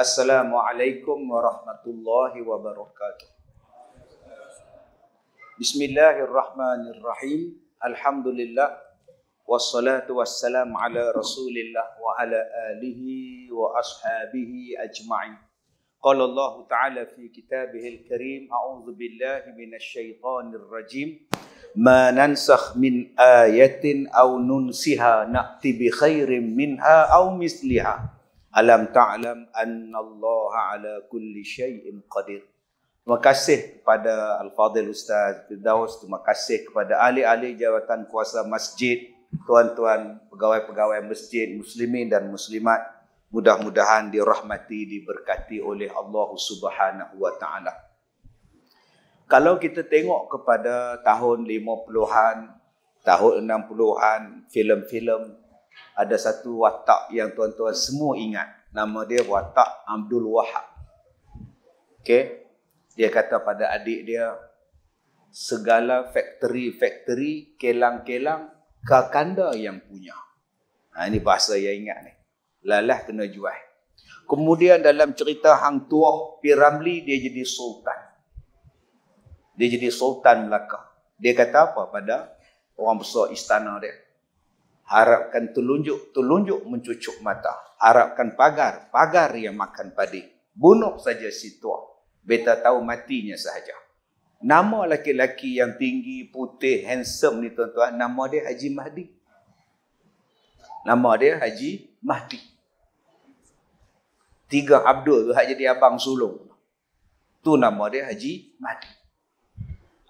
Assalamualaikum warahmatullahi wabarakatuh. Bismillahirrahmanirrahim. Alhamdulillah. Wassalatu wassalam ala rasulillah wa ala alihi wa ashabihi ajma'in. Qala Allah Ta'ala fi kitabihil karim A'udhu billahi minasyaitanir rajim Ma nansakh min ayatin au nunsiha Na'ti bi khairin minha au misliha Alam ta'lam anna Allah ala kulli syai'in qadir. Terima kasih kepada Al-Fadhil Ustaz Firdaus. Terima kasih kepada ahli-ahli jawatan kuasa masjid. Tuan-tuan pegawai-pegawai masjid, muslimin dan muslimat. Mudah-mudahan dirahmati, diberkati oleh Allah subhanahu wa ta'ala. Kalau kita tengok kepada tahun 50-an, tahun 60-an, filem-filem ada satu watak yang tuan-tuan semua ingat. Nama dia watak Abdul Wahab. Okay, Dia kata pada adik dia segala factory-factory, kelang-kelang kakanda yang punya. Ha, ini bahasa yang ingat ni. Lalah kena jual. Kemudian dalam cerita Hang Tuah Piramli dia jadi sultan. Dia jadi sultan Melaka. Dia kata apa pada orang besar istana dia? harapkan telunjuk, telunjuk mencucuk mata. Harapkan pagar, pagar yang makan padi. Bunuh saja si tua. Beta tahu matinya sahaja. Nama laki-laki yang tinggi, putih, handsome ni tuan-tuan, nama dia Haji Mahdi. Nama dia Haji Mahdi. Tiga Abdul tu jadi abang sulung. Tu nama dia Haji Mahdi.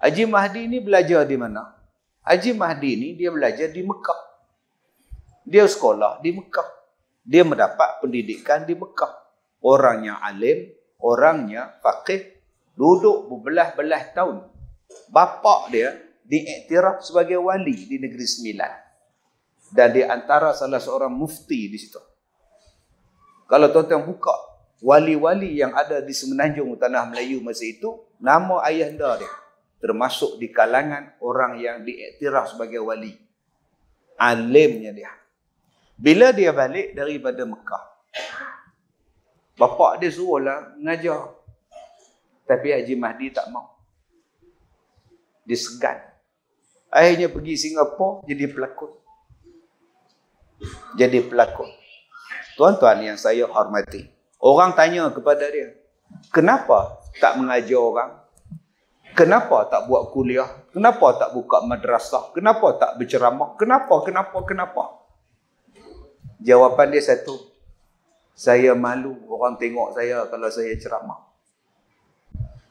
Haji Mahdi ni belajar di mana? Haji Mahdi ni dia belajar di Mekah dia sekolah di Mekah. Dia mendapat pendidikan di Mekah. Orangnya alim, orangnya faqih, duduk berbelah-belah tahun. Bapak dia diiktiraf sebagai wali di negeri Sembilan. Dan di antara salah seorang mufti di situ. Kalau tuan-tuan buka wali-wali yang ada di semenanjung tanah Melayu masa itu, nama ayahanda dia termasuk di kalangan orang yang diiktiraf sebagai wali. Alimnya dia. Bila dia balik daripada Mekah, bapak dia suruhlah mengajar. Tapi Haji Mahdi tak mau. Dia Akhirnya pergi Singapura jadi pelakon. Jadi pelakon. Tuan-tuan yang saya hormati. Orang tanya kepada dia. Kenapa tak mengajar orang? Kenapa tak buat kuliah? Kenapa tak buka madrasah? Kenapa tak berceramah? Kenapa? Kenapa? Kenapa? kenapa? Jawapan dia satu. Saya malu orang tengok saya kalau saya ceramah.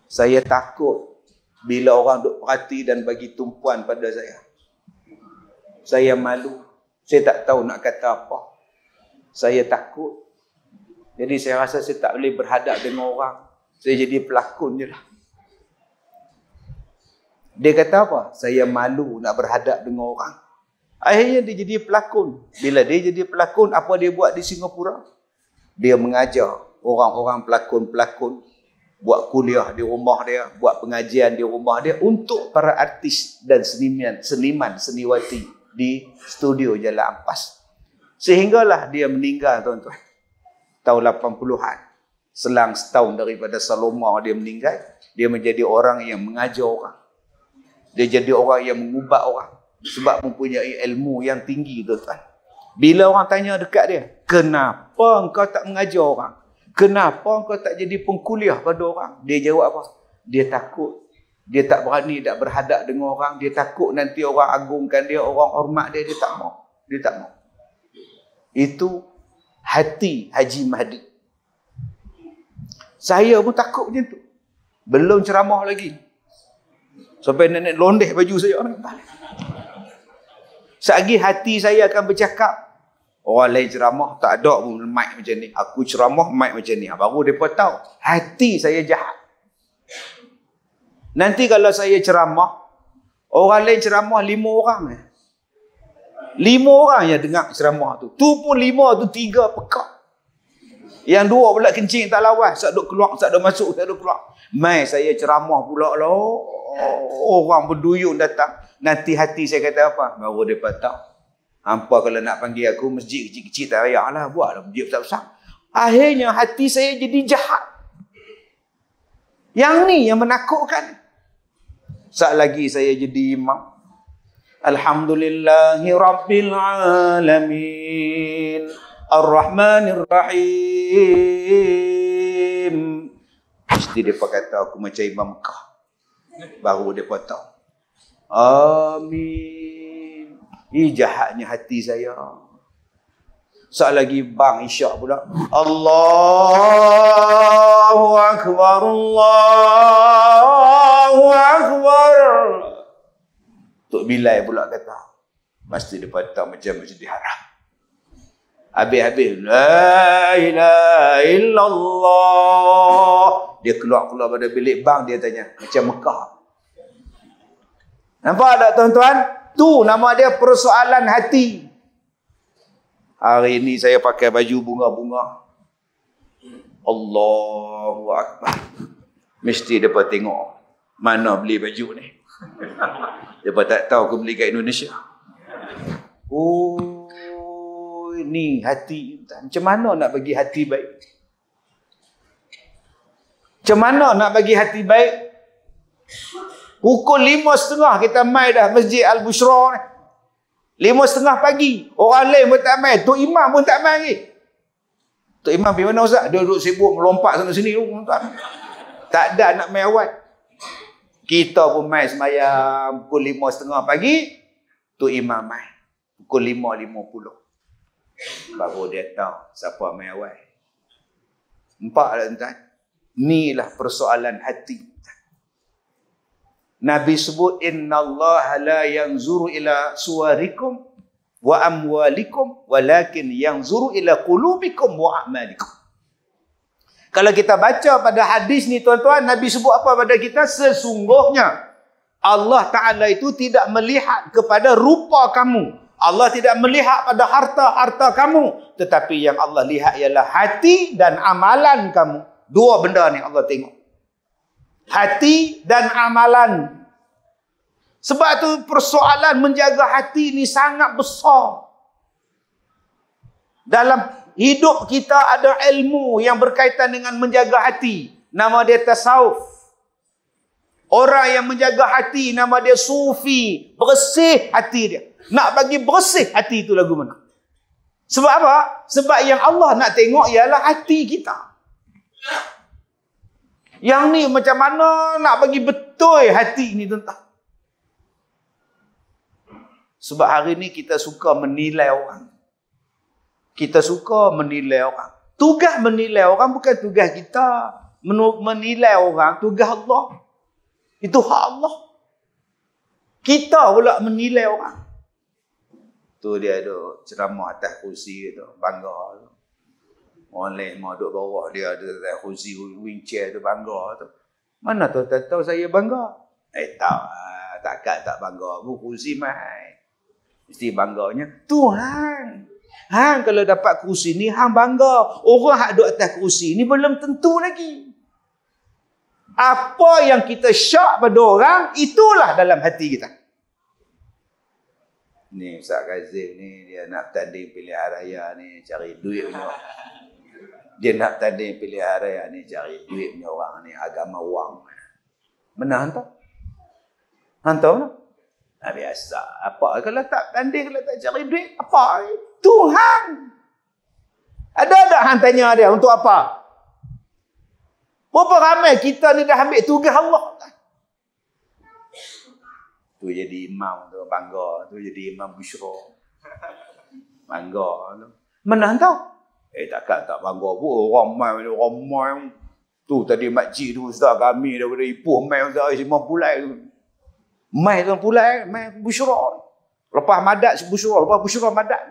Saya takut bila orang duk perhati dan bagi tumpuan pada saya. Saya malu. Saya tak tahu nak kata apa. Saya takut. Jadi saya rasa saya tak boleh berhadap dengan orang. Saya jadi pelakon je lah. Dia kata apa? Saya malu nak berhadap dengan orang. Akhirnya dia jadi pelakon. Bila dia jadi pelakon, apa dia buat di Singapura? Dia mengajar orang-orang pelakon-pelakon buat kuliah di rumah dia, buat pengajian di rumah dia untuk para artis dan seniman, seniman seniwati di studio Jalan Ampas. Sehinggalah dia meninggal tuan-tuan. Tahun 80-an. Selang setahun daripada Saloma dia meninggal, dia menjadi orang yang mengajar orang. Dia jadi orang yang mengubah orang sebab mempunyai ilmu yang tinggi tuan. Bila orang tanya dekat dia, kenapa engkau tak mengajar orang? Kenapa engkau tak jadi pengkuliah pada orang? Dia jawab apa? Dia takut. Dia tak berani tak berhadap dengan orang. Dia takut nanti orang agungkan dia, orang hormat dia. Dia tak mau. Dia tak mau. Itu hati Haji Mahdi. Saya pun takut macam tu. Belum ceramah lagi. Sampai nenek londeh baju saya. Seagi hati saya akan bercakap. Orang lain ceramah tak ada pun mic macam ni. Aku ceramah mic macam ni. Baru mereka tahu. Hati saya jahat. Nanti kalau saya ceramah. Orang lain ceramah lima orang. Eh. Lima orang yang dengar ceramah tu. Tu pun lima tu tiga pekak. Yang dua pula kencing tak lawas. Sat duk keluar, sat duk masuk, sat duk keluar. Mai saya ceramah pula lah. Oh, orang berduyun datang. Nanti hati saya kata apa? Baru dia tahu. Hampa kalau nak panggil aku masjid kecil-kecil tak payahlah. Buatlah masjid besar-besar. Akhirnya hati saya jadi jahat. Yang ni yang menakutkan. Saat lagi saya jadi imam. Alhamdulillahi Rabbil Alamin. Ar-Rahmanir Rahim. Mesti mereka kata aku macam imam Mekah. Baru mereka tahu. Amin. Ini jahatnya hati saya. Sekejap lagi bang isyak pula. Allahu Akbar, Allahu Akbar. Tok Bilai pula kata. Mesti dia patah macam macam diharap. Habis-habis. La ilaha illallah. Dia keluar keluar pada bilik bang. Dia tanya. Macam Mekah. Nampak tak tuan-tuan? Tu nama dia persoalan hati. Hari ini saya pakai baju bunga-bunga. Allahu Akbar. Mesti dapat tengok mana beli baju ni. Dapat tak tahu aku beli kat Indonesia. Oh, ini hati. Macam mana nak bagi hati baik? Macam mana nak bagi hati baik? Pukul lima setengah kita mai dah masjid Al-Bushra ni. Lima setengah pagi. Orang lain pun tak mai. Tok Imam pun tak mai lagi. Tok Imam pergi mana Ustaz? Dia duduk sibuk melompat sana sini. Oh, tak, ada nak mai awal. Kita pun mai semayang pukul lima setengah pagi. Tok Imam mai. Pukul lima lima puluh. Baru dia tahu siapa mai awal. Empat lah tuan-tuan. Inilah persoalan hati. Tuan. Nabi sebut Allah la yanzuru ila suarikum wa amwalikum walakin yanzuru ila qulubikum wa a'malikum. Kalau kita baca pada hadis ni tuan-tuan Nabi sebut apa pada kita sesungguhnya Allah Taala itu tidak melihat kepada rupa kamu. Allah tidak melihat pada harta-harta kamu tetapi yang Allah lihat ialah hati dan amalan kamu. Dua benda ni Allah tengok hati dan amalan. Sebab tu persoalan menjaga hati ni sangat besar. Dalam hidup kita ada ilmu yang berkaitan dengan menjaga hati. Nama dia tasawuf. Orang yang menjaga hati nama dia sufi. Bersih hati dia. Nak bagi bersih hati itu lagu mana? Sebab apa? Sebab yang Allah nak tengok ialah hati kita. Yang ni macam mana nak bagi betul hati ni tentang. Sebab hari ni kita suka menilai orang. Kita suka menilai orang. Tugas menilai orang bukan tugas kita. Menilai orang tugas Allah. Itu hak Allah. Kita pula menilai orang. Tu dia ada ceramah atas kursi tu. Bangga tu. Orang lain mau duduk bawah dia ada that hoozy wheelchair tu bangga tu. Mana tu tahu, tahu saya bangga? Eh tak, takkan tak bangga. Bu kursi mai. Mesti bangganya Tuhan. Hang kalau dapat kursi ni hang bangga. Orang hak duduk atas kursi ni belum tentu lagi. Apa yang kita syak pada orang, itulah dalam hati kita. Ni Ustaz Kazim ni, dia nak tanding pilihan raya ni, cari duit punya dia nak tadi pilih hari ni cari duit punya orang ni agama wang menang hantar hantar lah ha, biasa apa kalau tak tanding kalau tak cari duit apa Tuhan ada tak hang tanya dia untuk apa berapa ramai kita ni dah ambil tugas Allah tu jadi imam tu bangga tu jadi imam busyro bangga tu menang tau Eh takkan tak bangga pun orang mai orang mai tu tadi makcik tu ustaz kami daripada Ipoh mai ustaz Isma pulai tu. Mai tu pulai mai busyura. Lepas madat si busyura, lepas busyura madat.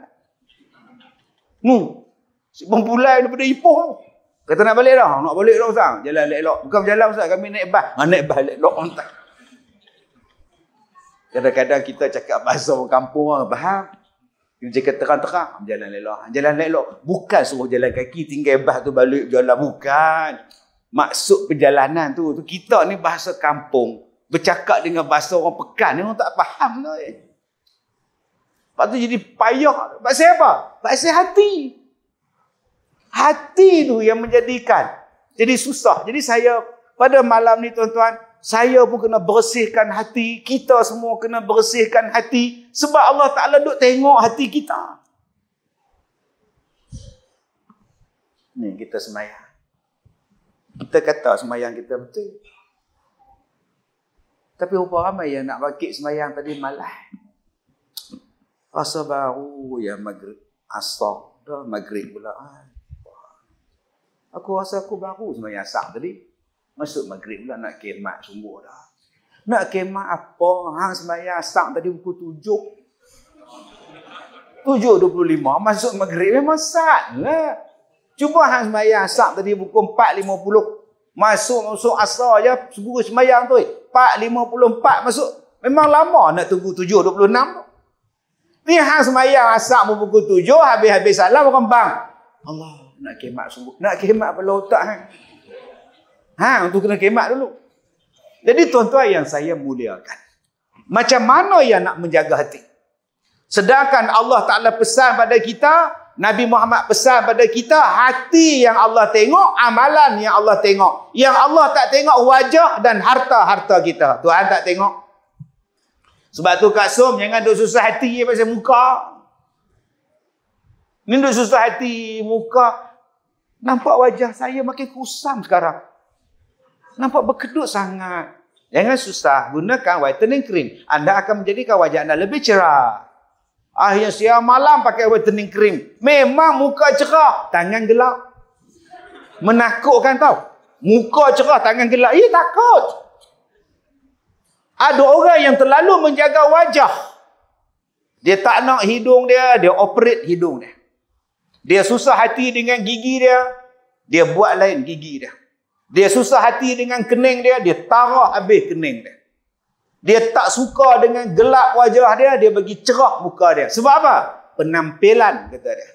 Hmm. Si pulai daripada Ipoh tu. Kata nak balik dah, nak balik dah ustaz. Jalan elok. Bukan jalan ustaz, kami naik bas. Ha, naik bas elok ustaz. Kadang-kadang kita cakap bahasa orang kampung, ah, faham? Jika terang-terang, jalan lelok. Jalan lelok bukan suruh jalan kaki, tinggal bas tu balik jalan. Lah. Bukan. Maksud perjalanan tu. tu kita ni bahasa kampung. Bercakap dengan bahasa orang pekan ni orang tak faham tu. Eh. Lepas tu jadi payah. Paksa apa? Paksa hati. Hati tu yang menjadikan. Jadi susah. Jadi saya pada malam ni tuan-tuan, saya pun kena bersihkan hati, kita semua kena bersihkan hati sebab Allah Taala duk tengok hati kita. Ni kita semayang. Kita kata semayang kita betul. Tapi rupa ramai yang nak bangkit semayang tadi malah. Rasa baru ya maghrib. Asar dah maghrib pula. Aku rasa aku baru semayang asar tadi. Masuk maghrib pula nak kemat sungguh dah. Nak kemat apa? Hang sembahyang start tadi buku tujuh. Tujuh dua puluh lima. Masuk maghrib memang start lah. Ha. Cuba hang sembahyang start tadi buku empat lima puluh. Masuk masuk asal je. Sebuah sembahyang tu. Eh. Empat lima puluh empat masuk. Memang lama nak tunggu tujuh dua puluh enam. Ni hang sembahyang asap pun pukul tujuh. Habis-habis salam berkembang. Allah nak kemat sungguh. Nak kemat pula otak hang. Ha, untuk kena kemat dulu. Jadi tuan-tuan yang saya muliakan. Macam mana yang nak menjaga hati? Sedangkan Allah Ta'ala pesan pada kita, Nabi Muhammad pesan pada kita, hati yang Allah tengok, amalan yang Allah tengok. Yang Allah tak tengok wajah dan harta-harta kita. Tuhan tak tengok. Sebab tu Kak Sum, jangan duduk susah hati pasal muka. Ni duduk susah hati, muka. Nampak wajah saya makin kusam sekarang nampak berkedut sangat. Jangan susah, gunakan whitening cream. Anda akan menjadikan wajah anda lebih cerah. Akhirnya siang malam pakai whitening cream. Memang muka cerah, tangan gelap. Menakutkan tau. Muka cerah, tangan gelap. Eh, takut. Ada orang yang terlalu menjaga wajah. Dia tak nak hidung dia, dia operate hidung dia. Dia susah hati dengan gigi dia. Dia buat lain gigi dia. Dia susah hati dengan kening dia, dia tarah habis kening dia. Dia tak suka dengan gelap wajah dia, dia bagi cerah muka dia. Sebab apa? Penampilan, kata dia.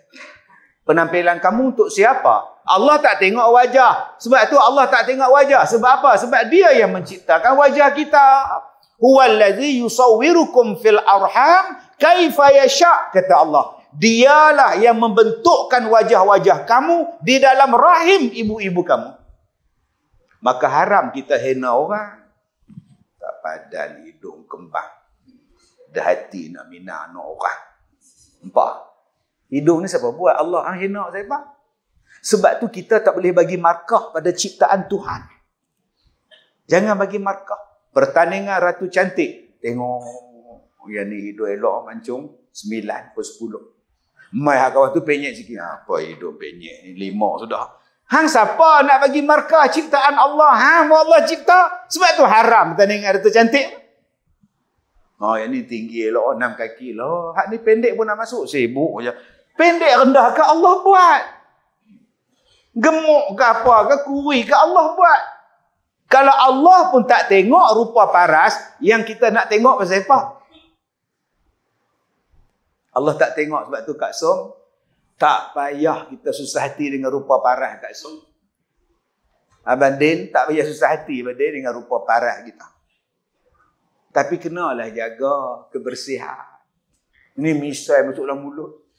Penampilan kamu untuk siapa? Allah tak tengok wajah. Sebab itu Allah tak tengok wajah. Sebab apa? Sebab dia yang menciptakan wajah kita. Huwallazi yusawwirukum fil arham kaifa yasha kata Allah. Dialah yang membentukkan wajah-wajah kamu di dalam rahim ibu-ibu kamu maka haram kita hina orang. Tak padan hidung kembang. Dah hati nak mina anak orang. Nampak? Hidung ni siapa buat? Allah yang hina siapa? Sebab tu kita tak boleh bagi markah pada ciptaan Tuhan. Jangan bagi markah. Pertandingan ratu cantik. Tengok. Yang ni hidup elok mancung. Sembilan ke sepuluh. Mai kawan tu penyek sikit. Apa hidung penyek ni? Lima sudah. Hang siapa nak bagi markah ciptaan Allah? Hang mau Allah cipta? Sebab tu haram kita dengar dia tu cantik. Oh, yang ni tinggi lah. enam kaki lah. Hak ni pendek pun nak masuk. Sibuk je. Pendek rendah ke Allah buat. Gemuk ke apa ke kuri ke Allah buat. Kalau Allah pun tak tengok rupa paras, yang kita nak tengok pasal apa? Allah tak tengok sebab tu Kak Song tak payah kita susah hati dengan rupa parah kat sini. Abang Din tak payah susah hati Abang Din dengan rupa parah kita. Tapi kenalah jaga kebersihan. Ini misai masuk dalam mulut.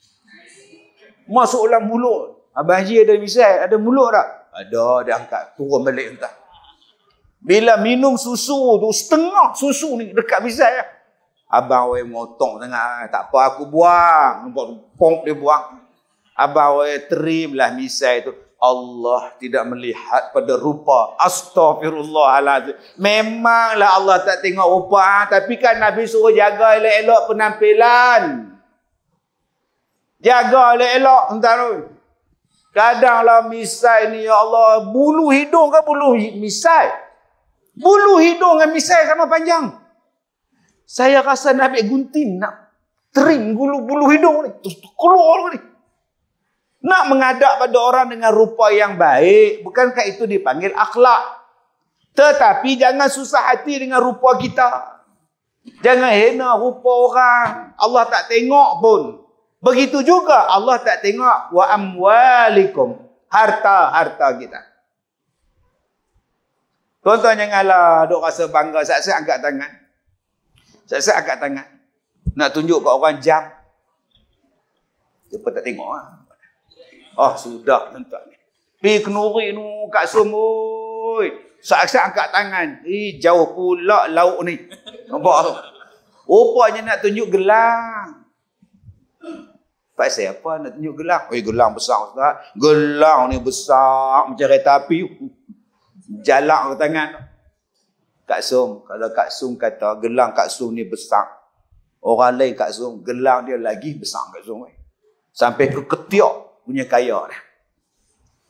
Masuk dalam mulut. Abang Haji ada misai, ada mulut tak? Ada, dia angkat turun balik entah. Bila minum susu tu, setengah susu ni dekat misai. Ya. Abang orang motong tengah Tak apa, aku buang. Nampak pomp dia buang. Abang eh, terimlah misai itu. Allah tidak melihat pada rupa. Astaghfirullahaladzim. Memanglah Allah tak tengok rupa. Ha? Tapi kan Nabi suruh jaga elok-elok penampilan. Jaga elok-elok. Kadanglah misai ni ya Allah. Bulu hidung ke bulu misai? Bulu hidung dengan misai sama panjang. Saya rasa Nabi gunting nak terim bulu, bulu hidung ni. Terus keluar ni. Nak mengadak pada orang dengan rupa yang baik, bukankah itu dipanggil akhlak? Tetapi jangan susah hati dengan rupa kita. Jangan hina rupa orang. Allah tak tengok pun. Begitu juga Allah tak tengok wa amwalikum harta-harta kita. Tuan-tuan janganlah duk rasa bangga. Saya angkat tangan. Saya angkat tangan. Nak tunjuk kat orang jam. Dia tak tengok lah. Ah sudah tentu ni. Pi kenuri nu kat semua. Saksi angkat tangan. Eh jauh pula lauk ni. Nampak tu. Rupanya nak tunjuk gelang. Pak saya apa nak tunjuk gelang? Oi eh, gelang besar ustaz. Gelang ni besar macam kereta api. Jalak ke tangan. Kak Sum, kalau Kak Sum kata gelang Kak Sum ni besar. Orang lain Kak Sum, gelang dia lagi besar Kak Sum. Sampai ke ketiak punya kaya lah.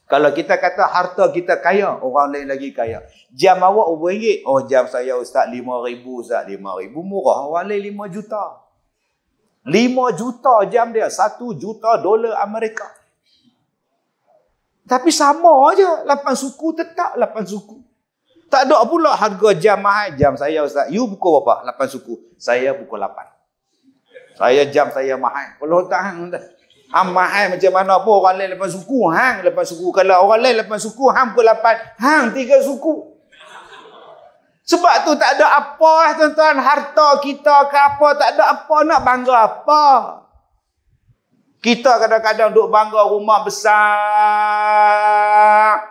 Kalau kita kata harta kita kaya, orang lain lagi kaya. Jam awak RM1. Oh, jam saya Ustaz lima ribu, Ustaz lima ribu murah. Orang lain rm juta. lima juta jam dia. Satu juta dolar Amerika. Tapi sama aja. Lapan suku tetap lapan suku. Tak ada pula harga jam mahal. Jam saya Ustaz. You pukul berapa? Lapan suku. Saya pukul lapan. Saya jam saya mahal. Kalau tak, tak. Amah hai macam mana pun orang lain lepas suku, hang lepas suku. Kalau orang lain lepas suku, hang pukul 8, hang tiga suku. Sebab tu tak ada apa lah tuan-tuan, harta kita ke apa, tak ada apa, nak bangga apa. Kita kadang-kadang duk bangga rumah besar.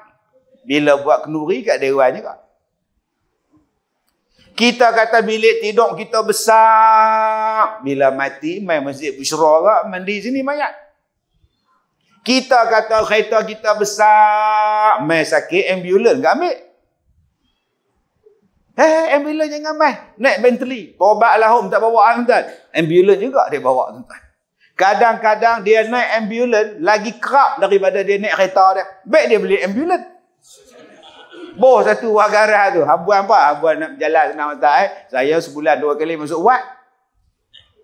Bila buat kenuri kat dewan juga. Kita kata bilik tidur kita besar. Bila mati, main masjid bersyurah kak, mandi sini mayat. Kita kata kereta kita besar, mai sakit ambulans enggak ambil. Eh, hey, ambulans jangan mai. Naik Bentley. Tobatlah home tak bawa ah, angkat Ambulans juga dia bawa tuan. Kadang-kadang dia naik ambulans lagi kerap daripada dia naik kereta dia. Baik dia beli ambulans. Boh satu wagara tu. Habuan apa? Habuan nak jalan senang mata eh. Saya sebulan dua kali masuk wad.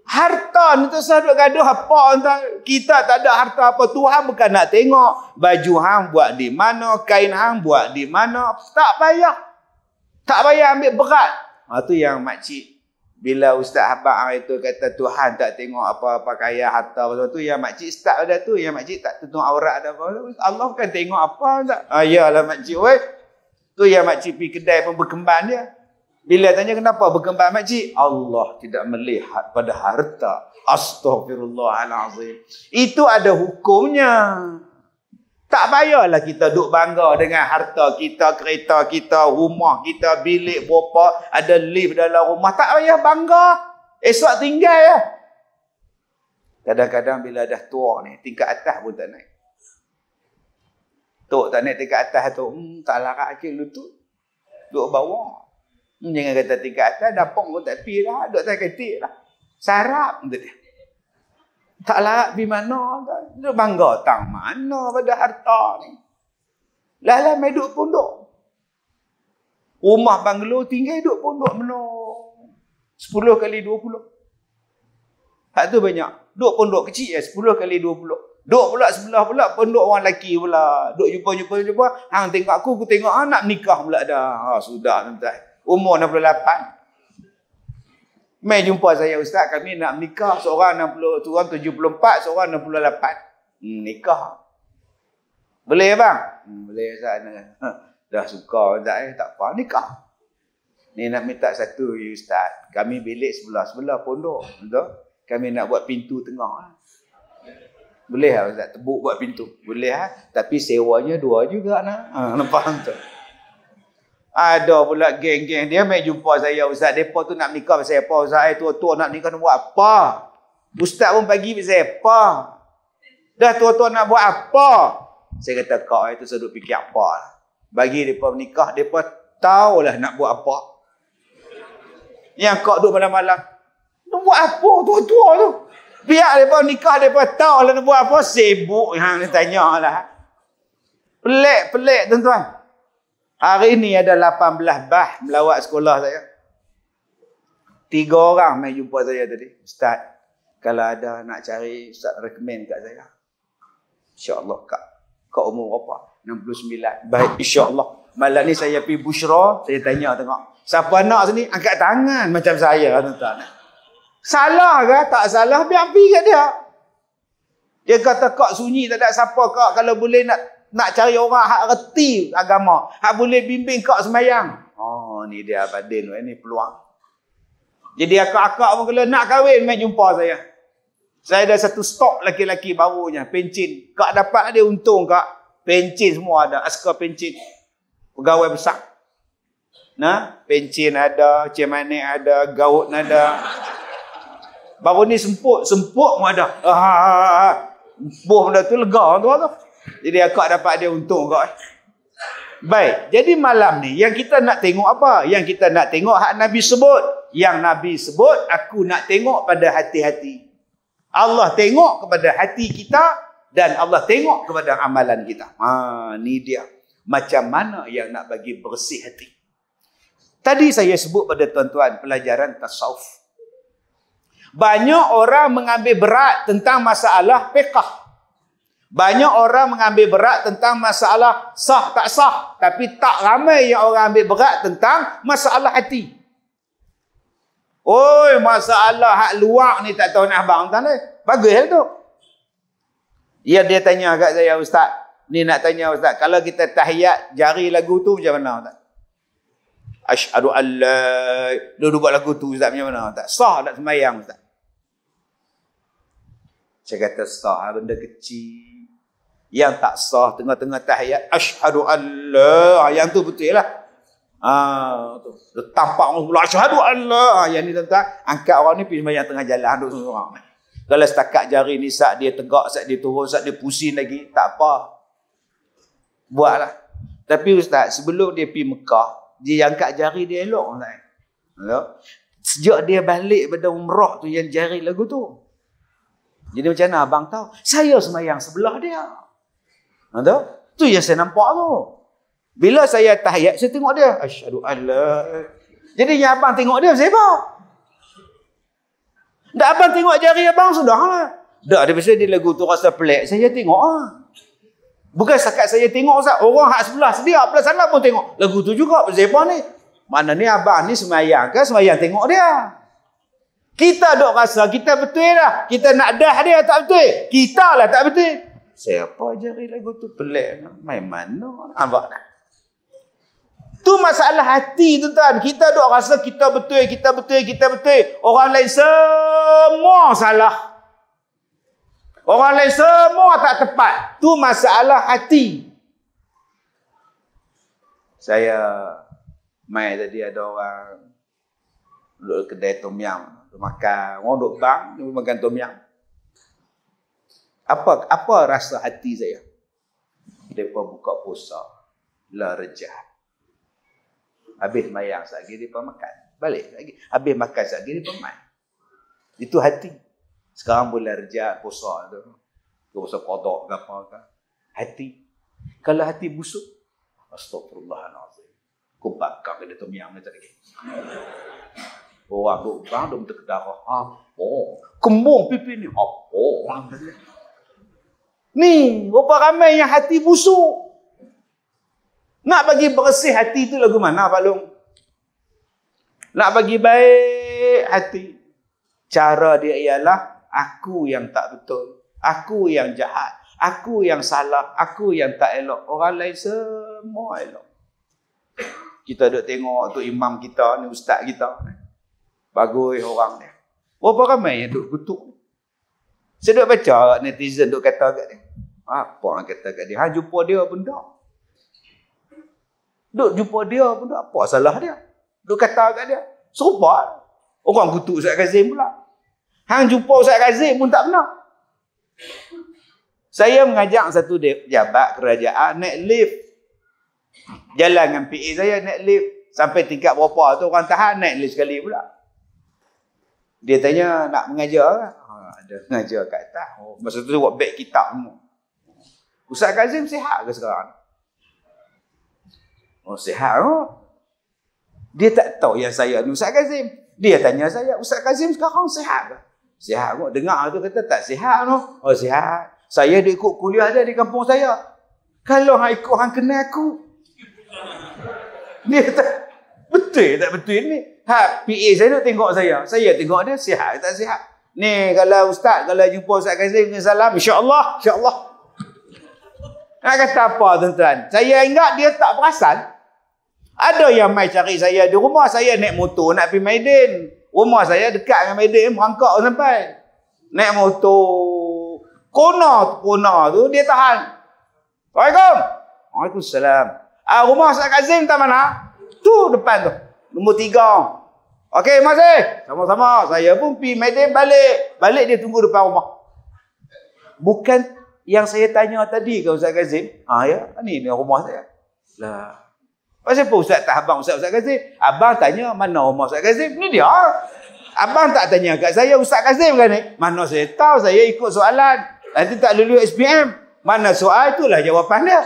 Harta ni tu saya duk gaduh apa entah kita tak ada harta apa Tuhan bukan nak tengok baju hang buat di mana, kain hang buat di mana, tak payah. Tak payah ambil berat. Ha tu yang mak bila ustaz habaq hang itu kata Tuhan tak tengok apa-apa kaya harta apa tu yang mak cik start dah tu yang mak tak tutup aurat ada, apa Allah kan tengok apa tak. Ha iyalah mak Tu yang mak cik pergi kedai pun berkembang dia. Bila tanya kenapa berkembang makcik? Allah tidak melihat pada harta. Astaghfirullahalazim. Itu ada hukumnya. Tak payahlah kita duk bangga dengan harta kita, kereta kita, rumah kita, bilik berapa, ada lift dalam rumah. Tak payah bangga. Esok tinggal ya. Kadang-kadang bila dah tua ni, tingkat atas pun tak naik. Tok tak naik tingkat atas tu, hmm, tak larat akhir lutut. Duk bawah. Hmm, jangan kata tingkat atas, dapur pun tak pergi dah. Duduk tak ketik lah. Sarap untuk dia. Tak larap pergi mana. Dia bangga tang mana pada harta ni. Lala main duduk pondok. Rumah banglo tinggal duk pondok menung. Sepuluh kali dua puluh. Hak tu banyak. Duk pondok kecil ya, sepuluh kali dua puluh. Duk pula sebelah pula, penduk orang lelaki pula. Duduk jumpa-jumpa-jumpa. Hang tengok aku, aku tengok anak ah, nikah pula dah. Ha, sudah tuan-tuan. Umur 68. Mai jumpa saya ustaz, kami nak nikah seorang 60, seorang 74, seorang 68. Hmm, nikah. Boleh bang? Hmm, boleh ustaz. Ha, dah suka ustaz eh, tak apa nikah. Ni nak minta satu ustaz. Kami bilik sebelah-sebelah pondok, betul? Kami nak buat pintu tengah. Eh? Boleh lah Ustaz, tebuk buat pintu. Boleh lah. Tapi sewanya dua juga nak. Ha, nampak tu. Ada pula geng-geng dia main jumpa saya Ustaz. Depa tu nak nikah pasal apa Ustaz? Ai eh, tua-tua nak nikah nak buat apa? Ustaz pun pagi pasal apa? Dah tua-tua nak buat apa? Saya kata kau itu eh, saya duduk fikir apa. Bagi depa menikah, depa tahulah nak buat apa. Yang kau duduk malam-malam. Nak buat apa tua-tua tu? Biar depa nikah tahu lah nak buat apa, sibuk hang tanya lah. Pelik-pelik tuan-tuan. Hari ni ada 18 bah melawat sekolah saya. Tiga orang main jumpa saya tadi. Ustaz, kalau ada nak cari, Ustaz recommend kat saya. InsyaAllah, Kak. Kak umur berapa? 69. Baik, insyaAllah. Malam ni saya pergi Bushra, saya tanya tengok. Siapa anak sini? Angkat tangan macam saya. Kan, salah ke? Tak salah. Biar pergi ke dia. Dia kata, Kak sunyi tak ada siapa, Kak. Kalau boleh nak nak cari orang hak reti agama. Hak boleh bimbing kau semayang. Oh, ni dia badin. Ini peluang. Jadi akak-akak pun kalau nak kahwin, mai jumpa saya. Saya ada satu stok laki-laki barunya. Pencin. Kak dapat dia untung kak. Pencin semua ada. Askar pencin. Pegawai besar. Nah, pencin ada, cemani ada, gaut ada. Baru ni semput, semput pun ada. Ah, ah, ah. Buah benda tu lega tu. tu. Jadi akak dapat dia untung kau. Baik, jadi malam ni yang kita nak tengok apa? Yang kita nak tengok hak Nabi sebut. Yang Nabi sebut, aku nak tengok pada hati-hati. Allah tengok kepada hati kita dan Allah tengok kepada amalan kita. Ha, ni dia. Macam mana yang nak bagi bersih hati. Tadi saya sebut pada tuan-tuan pelajaran tasawuf. Banyak orang mengambil berat tentang masalah pekah. Banyak orang mengambil berat tentang masalah sah tak sah. Tapi tak ramai yang orang ambil berat tentang masalah hati. Oi masalah hak luar ni tak tahu nak abang tak leh. Bagus hal lah tu. Ya dia tanya kat saya ustaz. Ni nak tanya ustaz. Kalau kita tahiyat jari lagu tu macam mana ustaz? Ashadu Allah. Dia buat lagu tu ustaz macam mana ustaz? Sah tak semayang ustaz? Saya kata sah benda kecil yang tak sah tengah-tengah tahiyat asyhadu Allah. yang tu betul lah ha tu tampak orang pula asyhadu Allah. yang ni tentang angkat orang ni pergi sembahyang tengah jalan duduk seorang kalau setakat jari ni sat dia tegak sat dia turun sat dia pusing lagi tak apa buatlah tapi ustaz sebelum dia pergi Mekah dia angkat jari dia elok ustaz elok sejak dia balik pada umrah tu yang jari lagu tu jadi macam mana abang tahu? Saya semayang sebelah dia. Ada? Ha, tu yang saya nampak tu. Bila saya tahiyat, saya tengok dia. Asyadu Allah. Jadi yang abang tengok dia, siapa? Tak abang tengok jari abang, sudahlah. lah. Tak, dia biasa dia lagu tu rasa pelik. Saya tengok lah. Bukan sakat saya tengok, Ustaz. Orang hak sebelah sedia, belah sana pun tengok. Lagu tu juga, siapa ni? Mana ni abang ni semayang ke? Semayang tengok dia. Kita dok rasa kita betul dah. Kita nak dah dia tak betul. Kita lah tak betul. Saya Siapa jari lagu tu pelik nak main mana? Nampak tak? Tu masalah hati tu tuan. Kita duk rasa kita betul, kita betul, kita betul. Orang lain semua salah. Orang lain semua tak tepat. Tu masalah hati. Saya mai tadi ada orang duduk kedai tom tu makan. Orang duduk bang, makan tom yam apa apa rasa hati saya depa buka puasa la rejah habis mayang sagi depa makan balik lagi habis makan sagi depa main itu hati sekarang bulan rejah puasa tu puasa kodok, ke apa ke hati kalau hati busuk astagfirullahalazim ku bakar kena tu miang ni tadi Oh, aku bangun tu kedara. Apa? Kembung pipi ni. Apa? Ni, berapa ramai yang hati busuk. Nak bagi bersih hati tu lagu mana, Pak Long? Nak bagi baik hati. Cara dia ialah, aku yang tak betul. Aku yang jahat. Aku yang salah. Aku yang tak elok. Orang lain semua elok. Kita duduk tengok tu imam kita ni, ustaz kita. Bagus orang dia. Berapa ramai yang duduk kutuk? Saya duduk baca netizen duduk kata kat dia. Apa orang kata kat dia? Ha, jumpa dia pun tak. Duk jumpa dia pun tak. Apa salah dia? Duk kata kat dia. Serupa. Orang kutuk Ustaz Kazim pula. Hang jumpa Ustaz Kazim pun tak pernah. Saya mengajak satu jabat kerajaan naik lift. Jalan dengan PA saya naik lift. Sampai tingkat berapa tu orang tahan naik lift sekali pula. Dia tanya nak mengajar ke? Ha, ada mengajar kat atas. Oh, masa tu buat beg kitab semua. Ustaz Kazim sihat ke sekarang? Oh, sihat ke? Oh. Dia tak tahu yang saya ni Ustaz Kazim. Dia tanya saya, Ustaz Kazim sekarang sihat ke? Sihat kot. Dengar tu kata tak sihat no. Oh sihat. Saya dia ikut kuliah dia di kampung saya. Kalau hang ikut orang kena aku. Dia kata, betul tak betul ni? Ha, PA saya nak tengok saya. Saya tengok dia sihat tak sihat. Ni kalau ustaz kalau jumpa Ustaz Kazim dengan salam, insya-Allah, nak kata apa tuan-tuan? Saya ingat dia tak perasan. Ada yang mai cari saya di rumah saya naik motor nak pergi Maiden. Rumah saya dekat dengan Maiden, merangkak sampai. Naik motor. Kona, kona tu dia tahan. Assalamualaikum. Waalaikumsalam. Ah, rumah saya Kazim tak mana? Tu depan tu. Nombor tiga. Okey, masih. Sama-sama. Saya pun pergi Maiden balik. Balik dia tunggu depan rumah. Bukan yang saya tanya tadi ke Ustaz Kazim, ah ya, ah, ni ni rumah saya. Lah. Pasal apa Ustaz tak abang Ustaz Ustaz Kazim? Abang tanya mana rumah Ustaz Kazim? Ni dia. Abang tak tanya kat saya Ustaz Kazim kan ni? Mana saya tahu saya ikut soalan. Nanti tak lulus SPM. Mana soal itulah jawapan dia.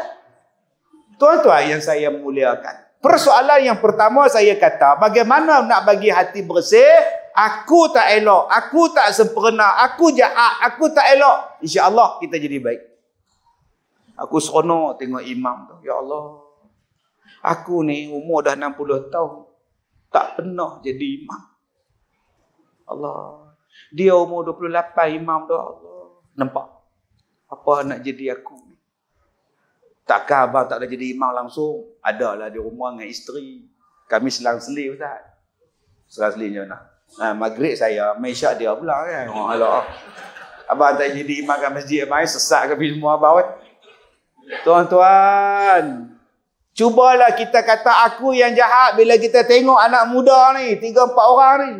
Tuan-tuan yang saya muliakan. Persoalan yang pertama saya kata, bagaimana nak bagi hati bersih aku tak elok, aku tak sempurna, aku jahat, aku tak elok. Allah kita jadi baik. Aku seronok tengok imam tu. Ya Allah. Aku ni umur dah 60 tahun. Tak pernah jadi imam. Allah. Dia umur 28 imam tu. Allah. Nampak? Apa nak jadi aku? Takkan abang tak ada jadi imam langsung? Adalah di rumah dengan isteri. Kami selang-seli Ustaz. Selang-seli je nak. Ha, maghrib saya, Malaysia dia pula kan. Oh, Allah. Abang hantar jadi imam kat masjid abang ni, sesat ke semua abang eh. Tuan-tuan, cubalah kita kata aku yang jahat bila kita tengok anak muda ni, tiga empat orang ni.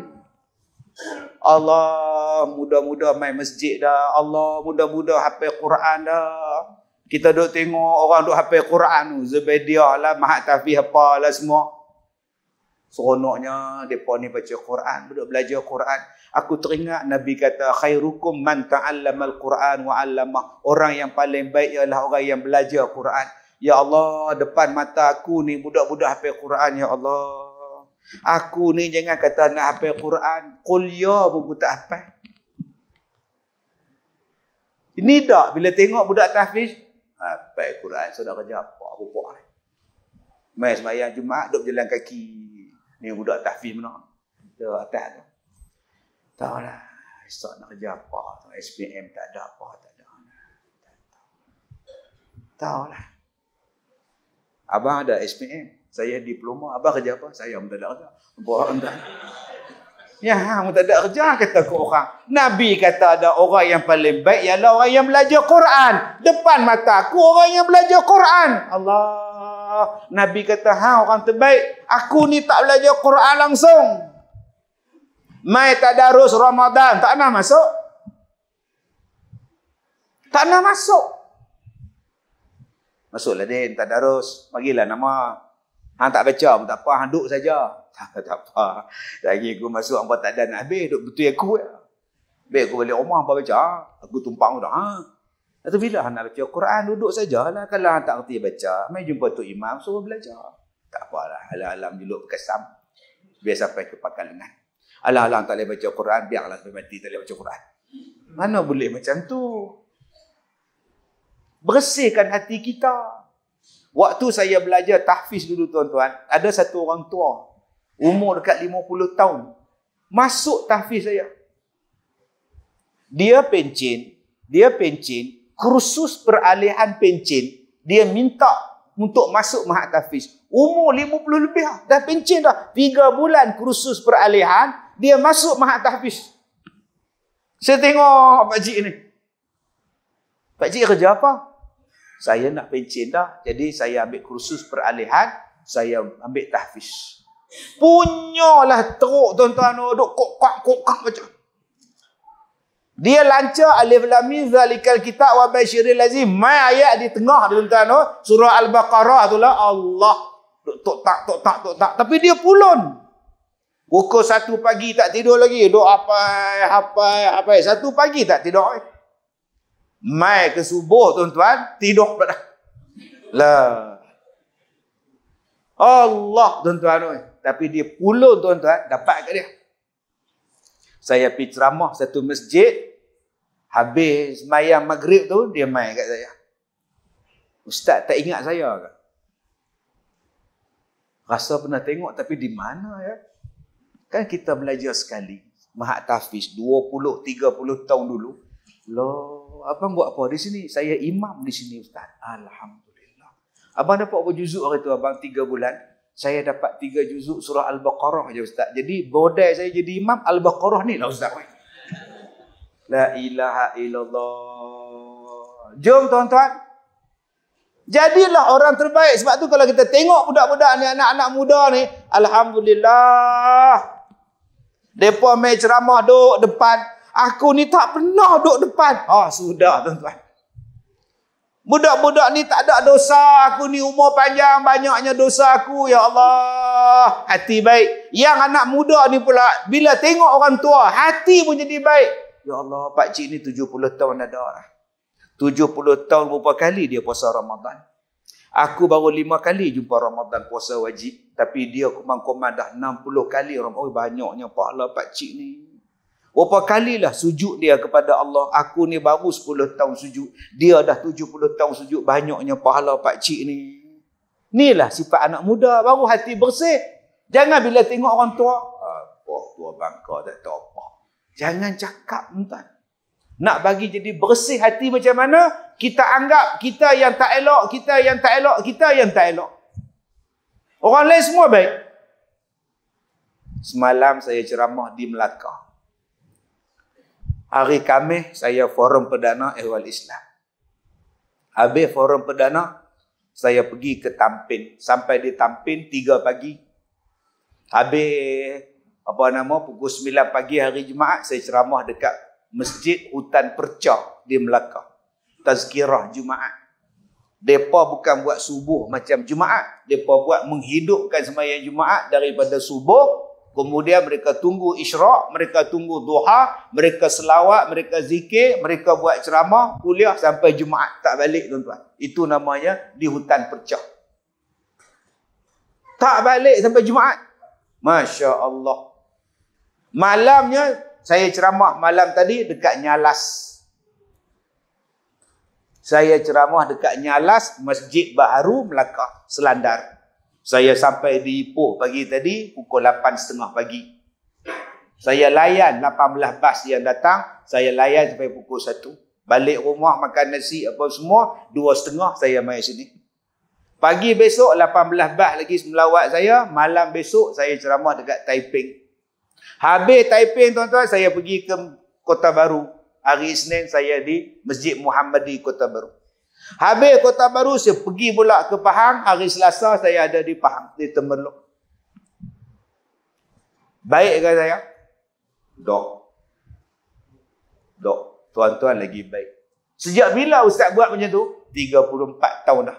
Allah, muda-muda main masjid dah. Allah, muda-muda hafal Quran dah. Kita duk tengok orang duk hafal Quran tu. Zubaydiah lah, Mahat Tafi apa lah semua seronoknya depa ni baca Quran duduk belajar Quran aku teringat nabi kata khairukum man ta'allamal Quran wa 'allama orang yang paling baik ialah orang yang belajar Quran ya Allah depan mata aku ni budak-budak hafal Quran ya Allah aku ni jangan kata nak hafal Quran qul ya buku tak hafal ini tak bila tengok budak tahfiz apa Quran saudara kerja apa rupa ni mai sembahyang jumaat duduk jalan kaki Ni budak tahfiz mana? Kita atas tu. Tahu lah. Esok nak kerja apa SPM tak ada apa. Tak ada. Tahu lah. Abang ada SPM. Saya diploma. Abang kerja apa? Saya pun tak ada kerja. Buat orang Ya, kamu tak ada kerja, kata ke orang. Nabi kata ada orang yang paling baik ialah orang yang belajar Quran. Depan mata aku orang yang belajar Quran. Allah. Allah. Nabi kata, ha orang terbaik. Aku ni tak belajar Quran langsung. Mai tak darus Ramadan. Tak nak masuk. Tak nak masuk. Masuklah din, tak darus. Bagilah nama. Han tak baca pun tak apa, Han duduk saja. Tak, tak apa. Lagi aku masuk hangpa tak ada nak habis, duduk betul aku. Ya. Baik aku balik rumah hangpa baca. Aku tumpang dah. Ha? Atau bila nak baca Quran, duduk sajalah. Kalau hang tak kerti baca, mai jumpa tu Imam, suruh belajar. Tak apalah, alam-alam duduk berkesam. Biar sampai ke pakan lengan. Alam-alam tak boleh baca Quran, biarlah sampai mati tak boleh baca Quran. Mana boleh macam tu? Bersihkan hati kita. Waktu saya belajar tahfiz dulu tuan-tuan, ada satu orang tua, umur dekat 50 tahun, masuk tahfiz saya. Dia pencin, dia pencin, kursus peralihan pencin, dia minta untuk masuk Mahat Tafiz. Umur 50 lebih lah. Dah pencin dah. 3 bulan kursus peralihan, dia masuk Mahat Tafiz. Saya tengok pakcik ni. Pakcik kerja apa? Saya nak pencin dah. Jadi saya ambil kursus peralihan, saya ambil tahfiz. Punyalah teruk tuan-tuan. Oh, duk kok-kok-kok macam dia lancar alif lam mim zalikal kitab wa basyiril lazim. Mai ayat di tengah dia tuan-tuan tu, oh. surah al-Baqarah tu lah Allah tok tak tok tak tok tak tapi dia pulun. Pukul satu pagi tak tidur lagi. Doa apa apa apa satu pagi tak tidur. Eh. Mai ke subuh tuan-tuan tidur pula. Lah. Allah tuan-tuan tu. Oh. Tapi dia pulun tuan-tuan dapat ke dia saya pergi ceramah satu masjid. Habis maya maghrib tu, dia main kat saya. Ustaz tak ingat saya ke? Rasa pernah tengok tapi di mana ya? Kan kita belajar sekali. Mahat Tafiz, 20-30 tahun dulu. Loh, apa buat apa di sini? Saya imam di sini Ustaz. Alhamdulillah. Abang dapat berjuzuk hari tu abang 3 bulan saya dapat tiga juzuk surah Al-Baqarah je Ustaz. Jadi bodai saya jadi imam Al-Baqarah ni lah Ustaz. La ilaha illallah. Jom tuan-tuan. Jadilah orang terbaik. Sebab tu kalau kita tengok budak-budak ni, anak-anak muda ni. Alhamdulillah. Mereka main ceramah duduk depan. Aku ni tak pernah duduk depan. Oh, sudah tuan-tuan. Budak-budak ni tak ada dosa. Aku ni umur panjang banyaknya dosa aku. Ya Allah. Hati baik. Yang anak muda ni pula. Bila tengok orang tua. Hati pun jadi baik. Ya Allah. Pak cik ni 70 tahun dah ada. 70 tahun berapa kali dia puasa Ramadan. Aku baru 5 kali jumpa Ramadan puasa wajib. Tapi dia kumang-kumang dah 60 kali. Oh, banyaknya pahala pak cik ni. Berapa kalilah sujud dia kepada Allah. Aku ni baru 10 tahun sujud. Dia dah 70 tahun sujud. Banyaknya pahala pakcik ni. Inilah sifat anak muda. Baru hati bersih. Jangan bila tengok orang tua. Apa tua bangka tak tahu apa. Jangan cakap tuan. Nak bagi jadi bersih hati macam mana? Kita anggap kita yang tak elok. Kita yang tak elok. Kita yang tak elok. Orang lain semua baik. Semalam saya ceramah di Melaka. Hari kami saya forum perdana Ehwal Islam. Habis forum perdana, saya pergi ke Tampin. Sampai di Tampin, tiga pagi. Habis apa nama pukul 9 pagi hari Jumaat, saya ceramah dekat Masjid Hutan perca di Melaka. Tazkirah Jumaat. Mereka bukan buat subuh macam Jumaat. Mereka buat menghidupkan semayang Jumaat daripada subuh Kemudian mereka tunggu isyrak, mereka tunggu duha, mereka selawat, mereka zikir, mereka buat ceramah, kuliah sampai Jumaat. Tak balik tuan-tuan. Itu namanya di hutan percah. Tak balik sampai Jumaat. Masya Allah. Malamnya saya ceramah malam tadi dekat Nyalas. Saya ceramah dekat Nyalas, Masjid Baharu, Melaka, Selandar. Saya sampai di Ipoh pagi tadi pukul 8.30 pagi. Saya layan 18 bas yang datang. Saya layan sampai pukul 1. Balik rumah makan nasi apa semua. 2.30 saya mai sini. Pagi besok 18 bas lagi melawat saya. Malam besok saya ceramah dekat Taiping. Habis Taiping tuan-tuan saya pergi ke Kota Baru. Hari Isnin saya di Masjid Muhammadi Kota Baru. Habis kota baru saya pergi pula ke Pahang. Hari Selasa saya ada di Pahang. Di Temerlok. Baik ke saya? Dok. Dok. Tuan-tuan lagi baik. Sejak bila Ustaz buat macam tu? 34 tahun dah.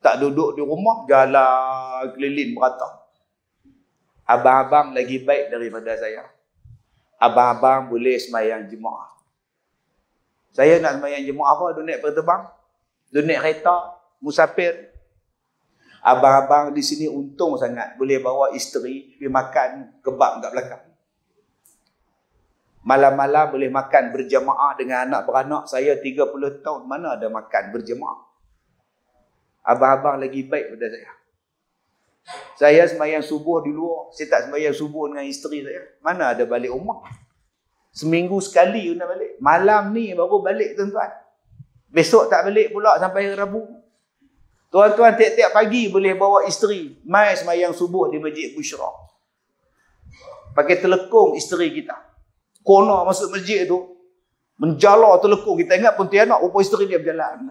Tak duduk di rumah, jalan keliling merata. Abang-abang lagi baik daripada saya. Abang-abang boleh semayang jemaah. Saya nak semayang jemaah apa? Duduk naik perterbang? Dia naik kereta, musafir. Abang-abang di sini untung sangat. Boleh bawa isteri pergi makan kebab kat belakang. Malam-malam boleh makan berjemaah dengan anak beranak saya 30 tahun. Mana ada makan berjemaah? Abang-abang lagi baik pada saya. Saya semayang subuh di luar. Saya tak semayang subuh dengan isteri saya. Mana ada balik rumah? Seminggu sekali you nak balik. Malam ni baru balik tuan-tuan. Besok tak balik pula sampai Rabu. Tuan-tuan tiap-tiap pagi boleh bawa isteri mai semayang subuh di Masjid Bushra. Pakai telekung isteri kita. Kono masuk masjid tu, menjala telekung. Kita ingat pun tiada nak, rupa isteri dia berjalan.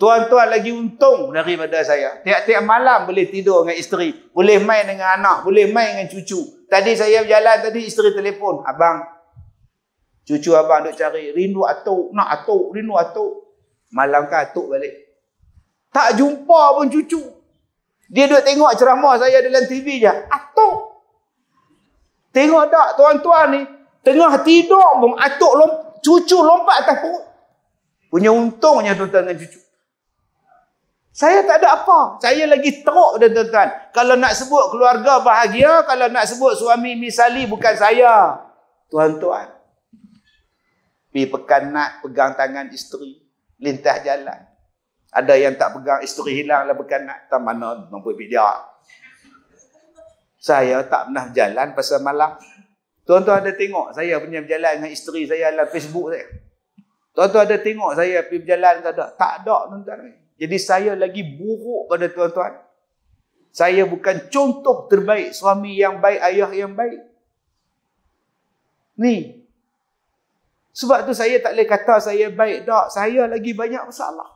Tuan-tuan lagi untung daripada saya. Tiap-tiap malam boleh tidur dengan isteri. Boleh main dengan anak, boleh main dengan cucu. Tadi saya berjalan, tadi isteri telefon. Abang, Cucu abang duk cari rindu atuk, nak atuk, rindu atuk. Malam kan atuk balik. Tak jumpa pun cucu. Dia duk tengok ceramah saya dalam TV je. Atuk. Tengok tak tuan-tuan ni. Tengah tidur pun atuk lom, cucu lompat atas perut. Punya untungnya tuan-tuan dan cucu. Saya tak ada apa. Saya lagi teruk dan tuan-tuan. Kalau nak sebut keluarga bahagia, kalau nak sebut suami misali bukan saya. Tuan-tuan pergi pekan nak pegang tangan isteri lintas jalan ada yang tak pegang isteri hilang lah pekan nak tak mana mampu pergi saya tak pernah jalan pasal malam tuan-tuan ada tengok saya punya berjalan dengan isteri saya dalam facebook saya tuan-tuan ada tengok saya pergi berjalan tak ada tak ada tuan-tuan jadi saya lagi buruk pada tuan-tuan saya bukan contoh terbaik suami yang baik ayah yang baik ni sebab tu saya tak boleh kata saya baik tak. Saya lagi banyak masalah.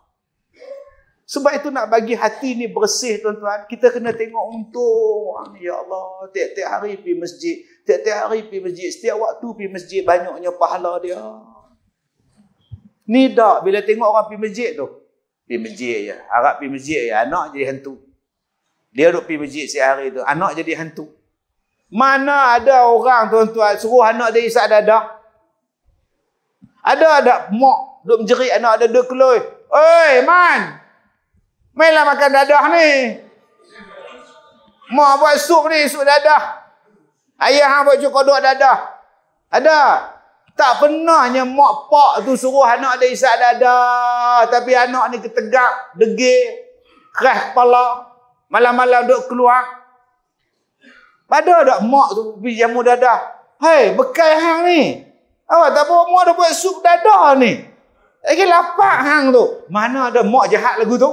Sebab itu nak bagi hati ni bersih tuan-tuan. Kita kena tengok untung. Ya Allah. Tiap-tiap hari pergi masjid. Tiap-tiap hari pergi masjid. Setiap waktu pergi masjid. Banyaknya pahala dia. Ni tak. Bila tengok orang pergi masjid tu. Pergi masjid je. Ya. Harap pergi masjid je. Ya, anak jadi hantu. Dia duduk pergi masjid setiap hari tu. Anak jadi hantu. Mana ada orang tuan-tuan suruh anak dia isap dadak. Ada ada mok duk menjerit anak ada duk keloi. Oi, man. Mainlah makan dadah ni. Mak buat sup ni, sup dadah. Ayah hang buat cukup duk dadah. Ada. Tak pernahnya mak pak tu suruh anak dia isap dadah. Tapi anak ni ketegak, degil, keras kepala. Malam-malam duk keluar. Pada tak mak tu pergi jamu dadah. Hei, bekal hang ni. Awak tak apa, mu ada buat sup dadah ni. Lagi lapak hang tu. Mana ada mak jahat lagu tu?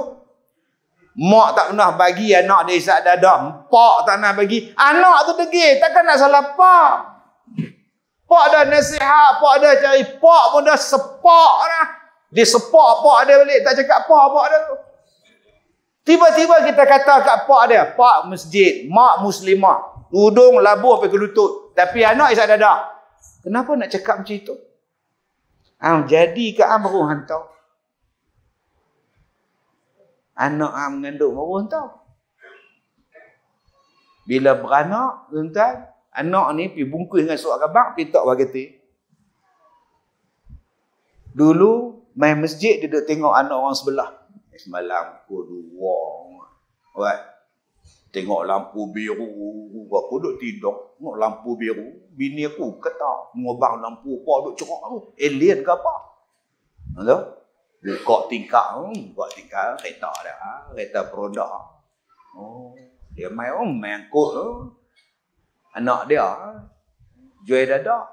Mak tak pernah bagi anak dia isap dadah. Pak tak nak bagi. Anak tu degil. Takkan nak salah pak. Pak dah nasihat. Pak dah cari. Pak pun dah sepak dah. Dia sepak pak dia balik. Tak cakap pak pak dia tu. Tiba-tiba kita kata kat pak dia. Pak masjid. Mak muslimah. Tudung labuh sampai ke lutut. Tapi anak isap dadah. Kenapa nak cakap macam itu? Ah, jadi ke Amru hantar? Anak Am mengandung baru hantar. Bila beranak, tuan-tuan, anak ni pergi bungkus dengan surat khabar, pergi tak bagi Dulu, main masjid, dia duduk tengok anak orang sebelah. Eh, semalam, kudu, wong. Right. Tengok lampu biru, aku duduk tidur. Tengok lampu biru, bini aku kata, mengubah lampu apa duduk cerak tu. Alien ke apa? Tahu? Buka tingkat, hmm, buka tingkat, kereta dah, ha, kereta produk. Oh, dia main orang, hmm, oh, main kot tu. Hmm. Anak dia, ha, jual dadak.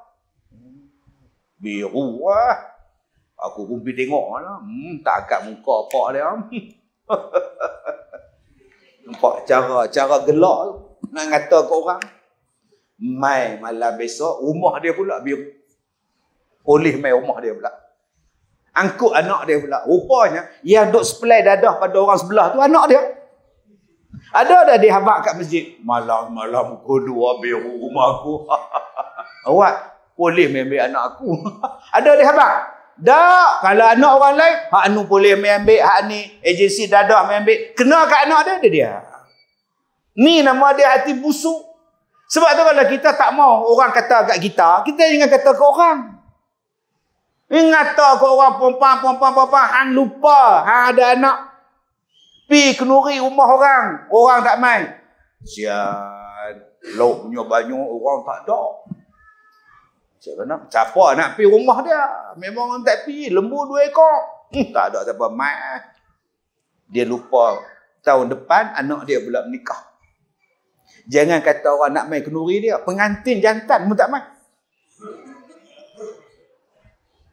Biru lah. Aku pun pergi tengok lah. Hmm, tak akan muka apa dia. Nampak cara cara gelak tu nak kata ke orang mai malam besok rumah dia pula biru. Oleh mai rumah dia pula. Angkut anak dia pula. Rupanya yang duk sebelah dadah pada orang sebelah tu anak dia. Ada dah dia habaq kat masjid. Malam-malam pukul dua biru rumah aku. Awak boleh membeli anak aku. Ada dia habaq. Tak. Kalau anak orang lain, hak anu boleh ambil, hak ni agensi dadah ambil. Kena kat anak dia, dia dia. Ni nama dia hati busuk. Sebab tu kalau kita tak mau orang kata kat kita, kita jangan kata kat orang. Ingat tak kat orang perempuan, perempuan, perempuan, han lupa, han ada anak. Pi kenuri rumah orang, orang tak main. Sian, lauk punya banyak, orang tak ada. Siapa nak? Siapa nak pergi rumah dia? Memang tak pi, Lembu dua ekor. Hmm, tak ada siapa. Mai. Dia lupa tahun depan anak dia pula menikah. Jangan kata orang nak main kenuri dia. Pengantin jantan pun tak main.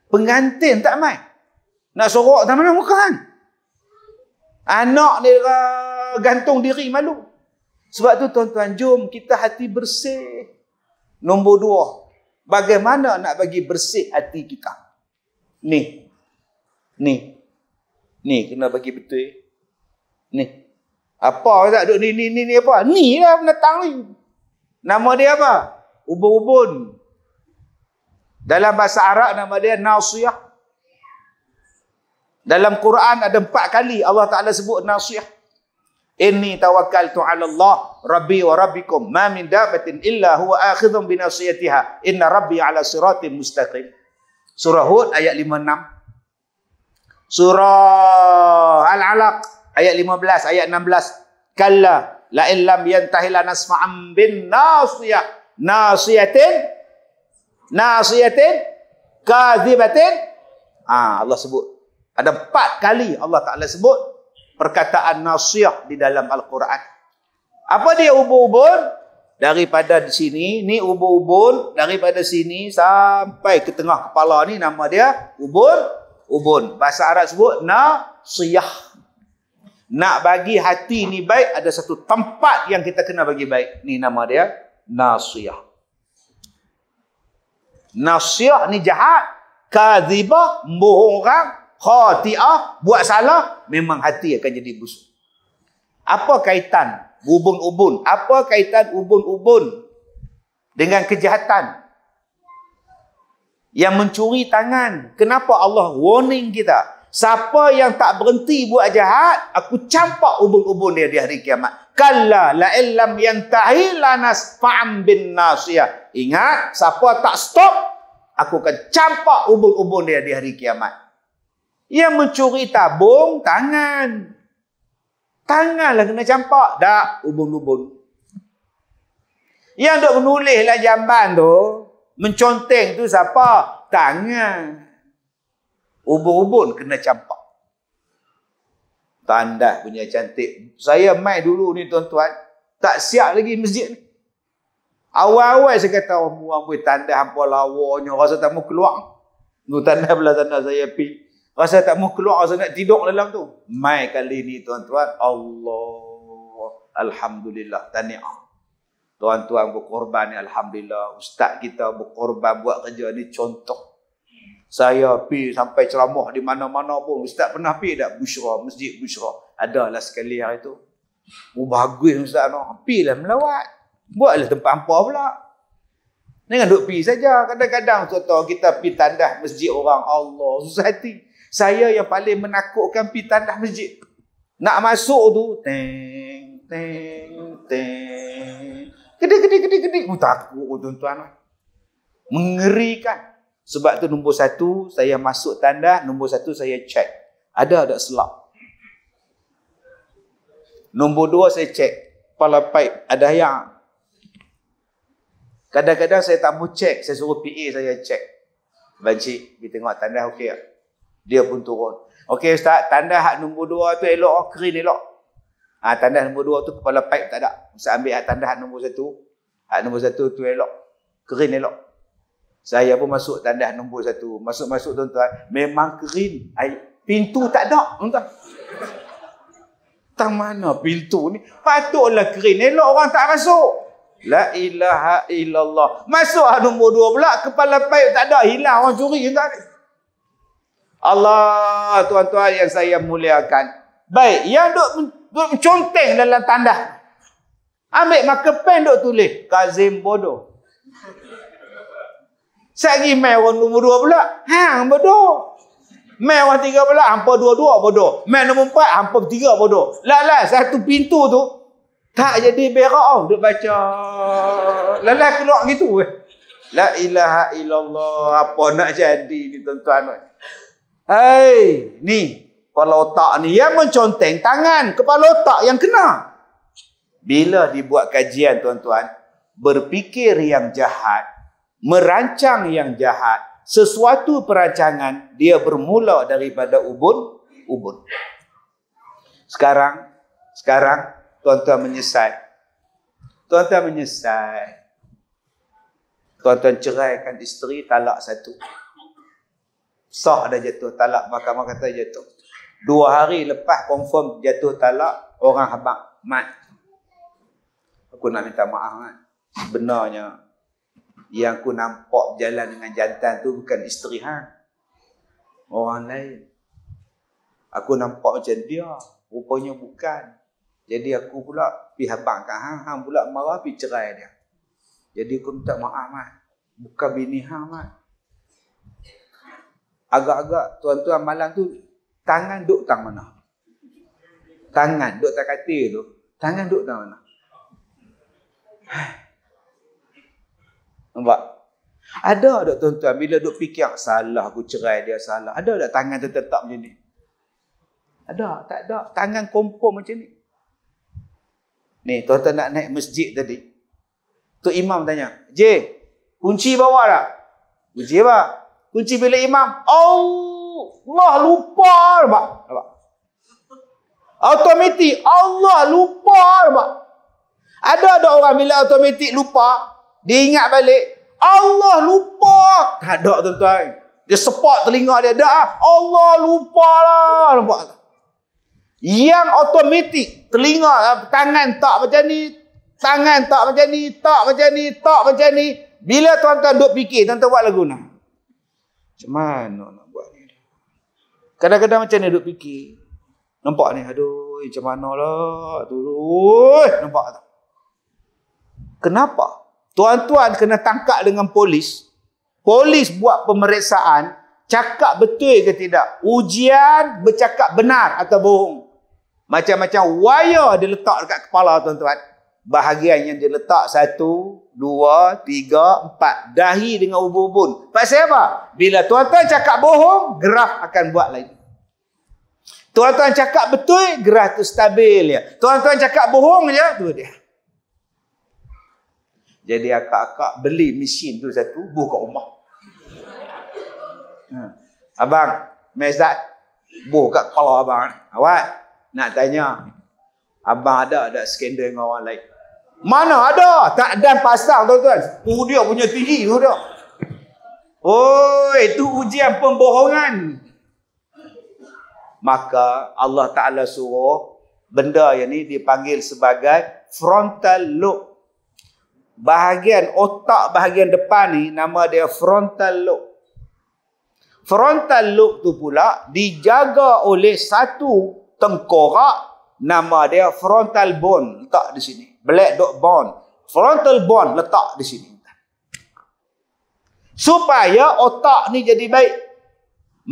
Pengantin tak main. Nak sorok tak mana muka kan? Anak dia eh, gantung diri malu. Sebab tu tuan-tuan, jom kita hati bersih. Nombor dua, bagaimana nak bagi bersih hati kita. Ni. Ni. Ni kena bagi betul. Ni. Apa tak duk ni ni ni ni apa? Ni lah menatang ni. Nama dia apa? Ubun-ubun. Dalam bahasa Arab nama dia Nasiyah. Dalam Quran ada empat kali Allah Ta'ala sebut Nasiyah. Ini tawakal tu ala Allah rabbi wa rabbikum ma min dabatin illa huwa akhidhum binasiyatiha inna rabbi ala siratim mustaqim surah hud ayat 56 surah al alaq ayat 15 ayat 16 kalla la in lam yantahi lanasma'an bin nasiyah nasiyatin nasiyatin kadhibatin ah ha, Allah sebut ada empat kali Allah Taala sebut perkataan nasiyah di dalam al-Quran apa dia ubun-ubun? Daripada di sini, ni ubun-ubun. Daripada sini sampai ke tengah kepala ni nama dia ubun. Ubun. Bahasa Arab sebut nasiyah. Nak bagi hati ni baik, ada satu tempat yang kita kena bagi baik. Ni nama dia nasiyah. Nasiyah ni jahat. Kazibah, bohong orang. Khatiah, buat salah. Memang hati akan jadi busuk. Apa kaitan Ubun-ubun. Apa kaitan ubun-ubun dengan kejahatan? Yang mencuri tangan. Kenapa Allah warning kita? Siapa yang tak berhenti buat jahat, aku campak ubun-ubun dia di hari kiamat. Kalla la illam yantahi lanas fa'am bin nasiyah. Ingat, siapa tak stop, aku akan campak ubun-ubun dia di hari kiamat. Yang mencuri tabung tangan, Tanganlah kena campak. Tak, ubun-ubun. Yang duk menulislah jamban tu, menconteng tu siapa? Tangan. Ubun-ubun kena campak. Tandas punya cantik. Saya mai dulu ni tuan-tuan, tak siap lagi masjid ni. Awal-awal saya kata orang oh, buang pun tanda hampa lawanya. Rasa tak mau keluar. Tanda belah tanda saya pergi. Rasa tak mau keluar nak tidur dalam tu. Mai kali ni tuan-tuan, Allah alhamdulillah tahniah. Tuan-tuan berkorban ni alhamdulillah, ustaz kita berkorban buat kerja ni contoh. Saya pi sampai ceramah di mana-mana pun, ustaz pernah pi dak Bushra, Masjid Bushra. Adalah sekali hari tu. Oh, bagus ustaz noh. Pi lah melawat. Buatlah tempat hampa pula. Jangan duk pi saja. Kadang-kadang contoh kita pi tandas masjid orang Allah, susah hati. Saya yang paling menakutkan pi tandas masjid. Nak masuk tu teng teng teng. Kedik kedik kedik kedik. Oh, takut tuan-tuan. Mengerikan. Sebab tu nombor satu saya masuk tanda, nombor satu saya cek. Ada ada selap. Nombor dua saya cek. Kepala pipe ada yang Kadang-kadang saya tak mau cek, saya suruh PA saya cek. Bancik, kita tengok tanda okey tak? dia pun turun. Okey ustaz, tanda hak nombor dua tu elok oh, kerin elok. Ah ha, tanda nombor dua tu kepala pipe tak ada. Ustaz ambil hak tanda hak nombor satu. Hak nombor satu tu elok. Kerin elok. Saya pun masuk tanda hak nombor satu. Masuk-masuk tuan-tuan, memang kerin. pintu tak ada, tuan-tuan. Tak mana pintu ni. Patutlah kerin elok orang tak masuk. La ilaha illallah. Masuk hak nombor dua pula. Kepala pipe tak ada. Hilang orang curi. Tuan-tuan. Allah tuan-tuan yang saya muliakan. Baik, yang duk, duk conteng dalam tanda. Ambil marker pen duk tulis. Kazim bodoh. Sekejap main orang nombor dua pula. Hang bodoh. Main orang tiga pula. Hampa dua-dua bodoh. Main nombor empat. Hampa tiga bodoh. Lelah lah, satu pintu tu. Tak jadi berak. Oh, duk baca. Lelah lah, keluar gitu. La ilaha illallah. Apa nak jadi ni tuan-tuan. Tuan-tuan. Hei, ni. Kepala otak ni yang menconteng tangan. Kepala otak yang kena. Bila dibuat kajian, tuan-tuan. berfikir yang jahat. Merancang yang jahat. Sesuatu perancangan, dia bermula daripada ubun. Ubun. Sekarang, sekarang, tuan-tuan menyesal. Tuan-tuan menyesal. Tuan-tuan ceraikan isteri, talak satu sah dah jatuh talak mahkamah kata jatuh dua hari lepas confirm jatuh talak orang habak mat aku nak minta maaf kan sebenarnya yang aku nampak jalan dengan jantan tu bukan isteri ha orang lain aku nampak macam dia rupanya bukan jadi aku pula pi habaq kan hang hang pula marah pi cerai dia jadi aku minta maaf mat bukan bini hang mat agak-agak tuan-tuan malam tu tangan duk tang mana? Tangan duk tak katil tu, tangan duk tang mana? Nampak? Ada tak tuan-tuan bila duk fikir salah aku cerai dia salah. Ada tak tangan tetap macam ni? Ada, tak ada. Tangan kompor macam ni. Ni, tuan-tuan nak naik masjid tadi. Tu Imam tanya, J, kunci bawa tak? Kunci apa? Kunci bilik imam. Allah lupa. Nampak? Nampak? Automatik. Allah lupa. Nampak? Ada ada orang bila automatik lupa. Dia ingat balik. Allah lupa. Tak ada tuan-tuan. Dia sepak telinga dia. Dah. Ah, Allah lupa lah. Nampak? Yang automatik. Telinga. Ah, tangan tak macam ni. Tangan tak macam ni. Tak macam ni. Tak macam ni. Bila tuan-tuan duk fikir. Tuan-tuan buat lagu Nah. Macam mana nak buat ni? Kadang-kadang macam ni duk fikir. Nampak ni, aduh, macam mana lah. Aduh, nampak tak? Kenapa? Tuan-tuan kena tangkap dengan polis. Polis buat pemeriksaan, cakap betul ke tidak. Ujian bercakap benar atau bohong. Macam-macam wire diletak dekat kepala tuan-tuan bahagian yang dia letak satu, dua, tiga, empat. Dahi dengan ubun-ubun. Pasal apa? Bila tuan-tuan cakap bohong, graf akan buat lagi. Tuan-tuan cakap betul, graf tu stabil ya. Tuan-tuan cakap bohong ya tu dia. Jadi akak-akak beli mesin tu satu, buka rumah. Hmm. Abang, Mezat, buka kepala abang. Awak nak tanya, abang ada ada skandal dengan orang lain? Mana ada tak dan pasang tuan-tuan. Tu dia punya tinggi tu dia. Oh, itu ujian pembohongan. Maka Allah Ta'ala suruh benda yang ni dipanggil sebagai frontal lobe. Bahagian otak bahagian depan ni nama dia frontal lobe. Frontal lobe tu pula dijaga oleh satu tengkorak nama dia frontal bone. tak di sini black dot bone frontal bone letak di sini supaya otak ni jadi baik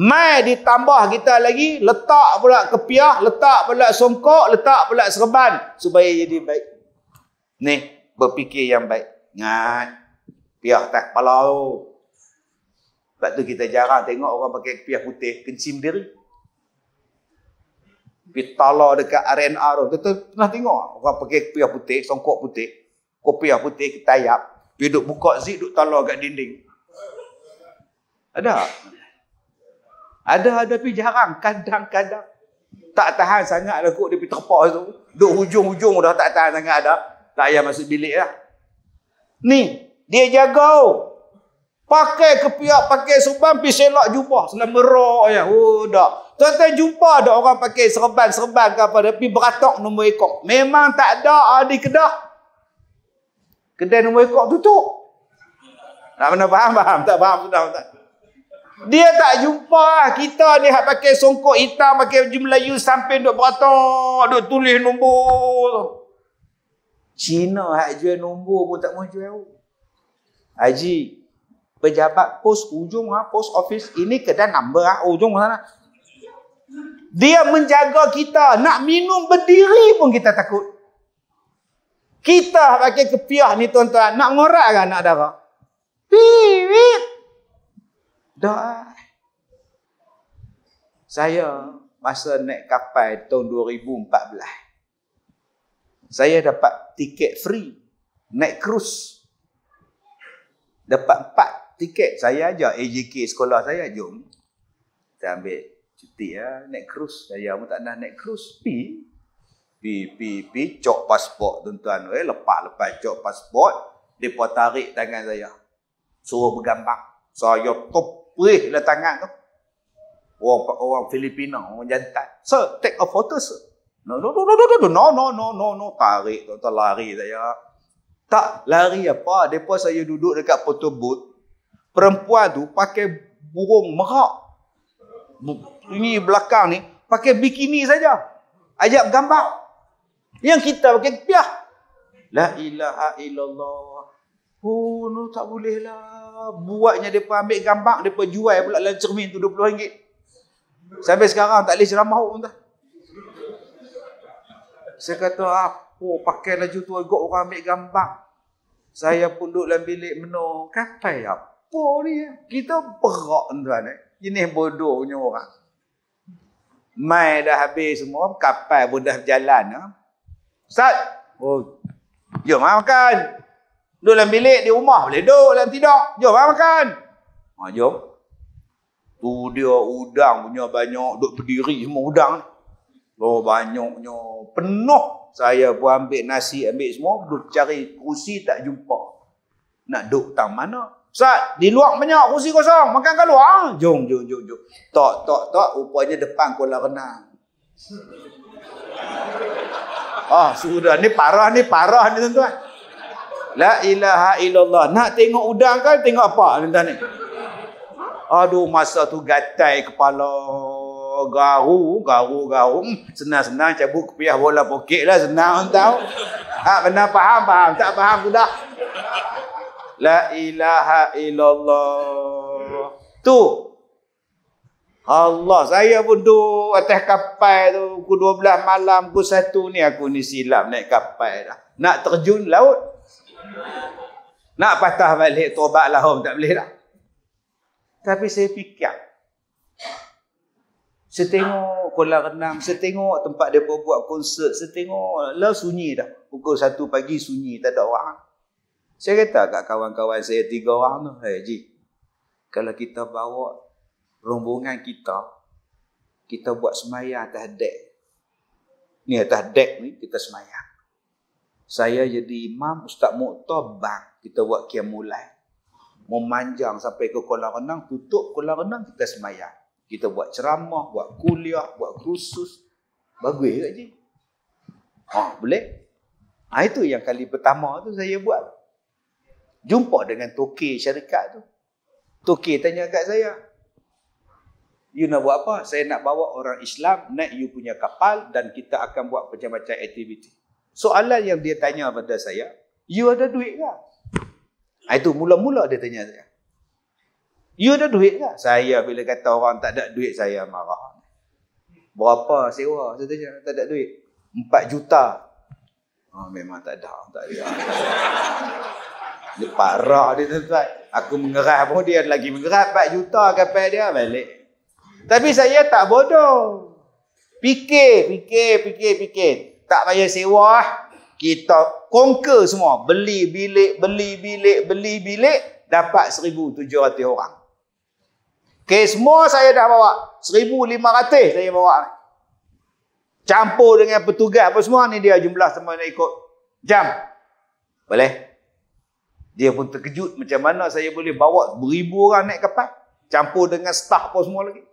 mai ditambah kita lagi letak pula kepiah letak pula songkok letak pula serban supaya jadi baik ni berfikir yang baik ngat piah tak kepala tu sebab tu kita jarang tengok orang pakai kepiah putih kencing diri pi tala dekat RNR tu tu pernah tengok orang pakai kopi putih songkok putih kopi putih kita yap pi duk buka zip duk tala kat dinding ada ada ada pi jarang kadang-kadang tak tahan sangat lah kok dia pergi terpak tu. Duk hujung-hujung dah tak tahan sangat dah. Tak payah masuk bilik lah. Ni, dia jaga. Pakai kepiak, pakai serban, pergi selak jubah. Selam merok je. Ya. Oh, tak. Tuan-tuan jumpa ada orang pakai serban-serban ke apa. Tapi beratok nombor ekor. Memang tak ada ah, di kedah. Kedai nombor ekor tutup. Nak mana faham? Faham. Tak faham. Sudah. Tak. Dia tak jumpa ah. kita ni hak pakai songkok hitam pakai baju Melayu sampai duk beratok duk tulis nombor tu. Cina hak jual nombor pun tak mahu jual. Haji, pejabat pos ujung ha, pos office ini kedai number ha, ujung sana. Dia menjaga kita, nak minum berdiri pun kita takut. Kita pakai kepiah ni tuan-tuan, nak ngorak ke anak darah? Piwit. Doa. Saya masa naik kapal tahun 2014. Saya dapat tiket free naik cruise. Dapat empat tiket saya ajar AJK sekolah saya jom kita ambil cuti ya naik cruise saya pun tak nak naik cruise pi pi pi pi cok pasport tuan-tuan eh lepak lepas cok pasport depa tarik tangan saya suruh bergambar saya topih lah tangan tu orang orang Filipina orang jantan so take a photo sir no no no no no no no no no no no no tarik tuan lari saya tak lari apa depa saya duduk dekat photo booth perempuan tu pakai burung merak. Ini belakang ni pakai bikini saja. Ajak gambar. Yang kita pakai kepiah. La ilaha illallah. Oh, no, tak boleh lah. Buatnya dia ambil gambar, dia jual pula dalam cermin tu RM20. Sampai sekarang tak boleh ceramah pun tak. Saya kata, apa ah, pakai laju tu, ikut orang ambil gambar. Saya pun duduk dalam bilik menung. Kata apa? apa ni? Kita berak tuan eh. Jenis bodohnya orang. Mai dah habis semua, kapal pun dah berjalan. Eh? Ustaz, oh, jom ah, makan. Duduk dalam bilik, di rumah boleh duduk dalam tidur. Jom ah, makan. Ha, jom. Tu dia udang punya banyak, duduk berdiri semua udang. Oh, banyaknya. Penuh. Saya pun ambil nasi, ambil semua. Duduk cari kursi tak jumpa. Nak duduk tang mana? Ustaz, di luar banyak kursi kosong. Makan kat luar. Ah. Jom, jom, jom, jom. Tok, tok, tok. Rupanya depan kolam renang. Ah, sudah. Ni parah, ni parah ni tuan-tuan. La ilaha illallah. Nak tengok udang kan? Tengok apa ni tuan ni? Aduh, masa tu gatai kepala. Garu, garu, garu. Hmm, senang-senang cabut kepiah bola poket lah. Senang, tuan-tuan. Ah, ha, benar faham, faham. Tak faham, sudah. La ilaha illallah. Tu. Allah. Saya pun duduk atas kapal tu. Pukul 12 malam, pukul satu ni aku ni silap naik kapal dah. Nak terjun laut. Nak patah balik tobat lah om. Tak boleh lah. Tapi saya fikir. Saya tengok kolam renang. Saya tempat dia buat konsert. Saya tengok. Lah sunyi dah. Pukul satu pagi sunyi. Tak ada orang. Saya kata kat kawan-kawan saya tiga orang tu, hey Ji, kalau kita bawa rombongan kita, kita buat semayang atas dek. Ni atas dek ni, kita semayang. Saya jadi imam, Ustaz Mokhtar bang, kita buat kiamulai. Memanjang sampai ke kolam renang, tutup kolam renang, kita semayang. Kita buat ceramah, buat kuliah, buat kursus. Bagus ke, Ji? Ha, boleh? Ha, itu yang kali pertama tu saya buat jumpa dengan toke syarikat tu. Toke tanya kat saya, you nak buat apa? Saya nak bawa orang Islam naik you punya kapal dan kita akan buat macam-macam aktiviti. Soalan yang dia tanya pada saya, you ada duit ke? Ah, itu mula-mula dia tanya saya. You ada duit ke? Saya bila kata orang tak ada duit, saya marah. Berapa sewa? Saya tanya, tak ada duit. Empat juta. Oh, memang tak ada. Tak ada. Dia parah dia tuan-tuan. Aku mengerah pun dia lagi mengerah 4 juta kapal dia balik. Tapi saya tak bodoh. Fikir, fikir, fikir, fikir. Tak payah sewa. Ah. Kita conquer semua. Beli bilik, beli bilik, beli bilik. Dapat 1,700 orang. Okay, semua saya dah bawa. 1,500 saya bawa. Campur dengan petugas apa semua. Ni dia jumlah semua nak ikut. Jam. Boleh? Dia pun terkejut macam mana saya boleh bawa beribu orang naik kapal. Campur dengan staf pun semua lagi.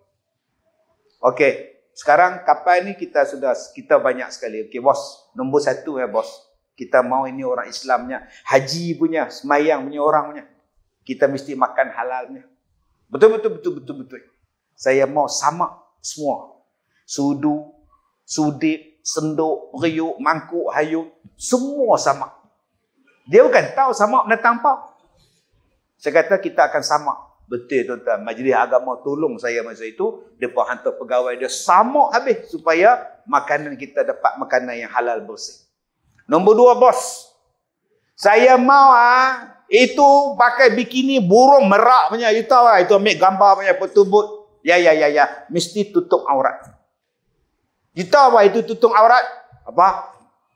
Okey. Sekarang kapal ni kita sudah kita banyak sekali. Okey bos. Nombor satu ya bos. Kita mau ini orang Islamnya. Haji punya. Semayang punya orang punya. Kita mesti makan halalnya. Betul-betul, betul-betul, betul. Saya mau sama semua. Sudu, sudip, senduk, periuk, mangkuk, hayu. Semua sama. Dia bukan tahu sama menentang pau. Saya kata kita akan sama Betul tuan-tuan. Majlis agama tolong saya masa itu. Dia pun hantar pegawai dia sama, habis. Supaya makanan kita dapat makanan yang halal bersih. Nombor dua bos. Saya mahu ha, ah, itu pakai bikini burung merak punya. You tahu lah. Itu ambil gambar punya petubut. Ya, ya, ya, ya. Mesti tutup aurat. You tahu apa itu tutup aurat? Apa?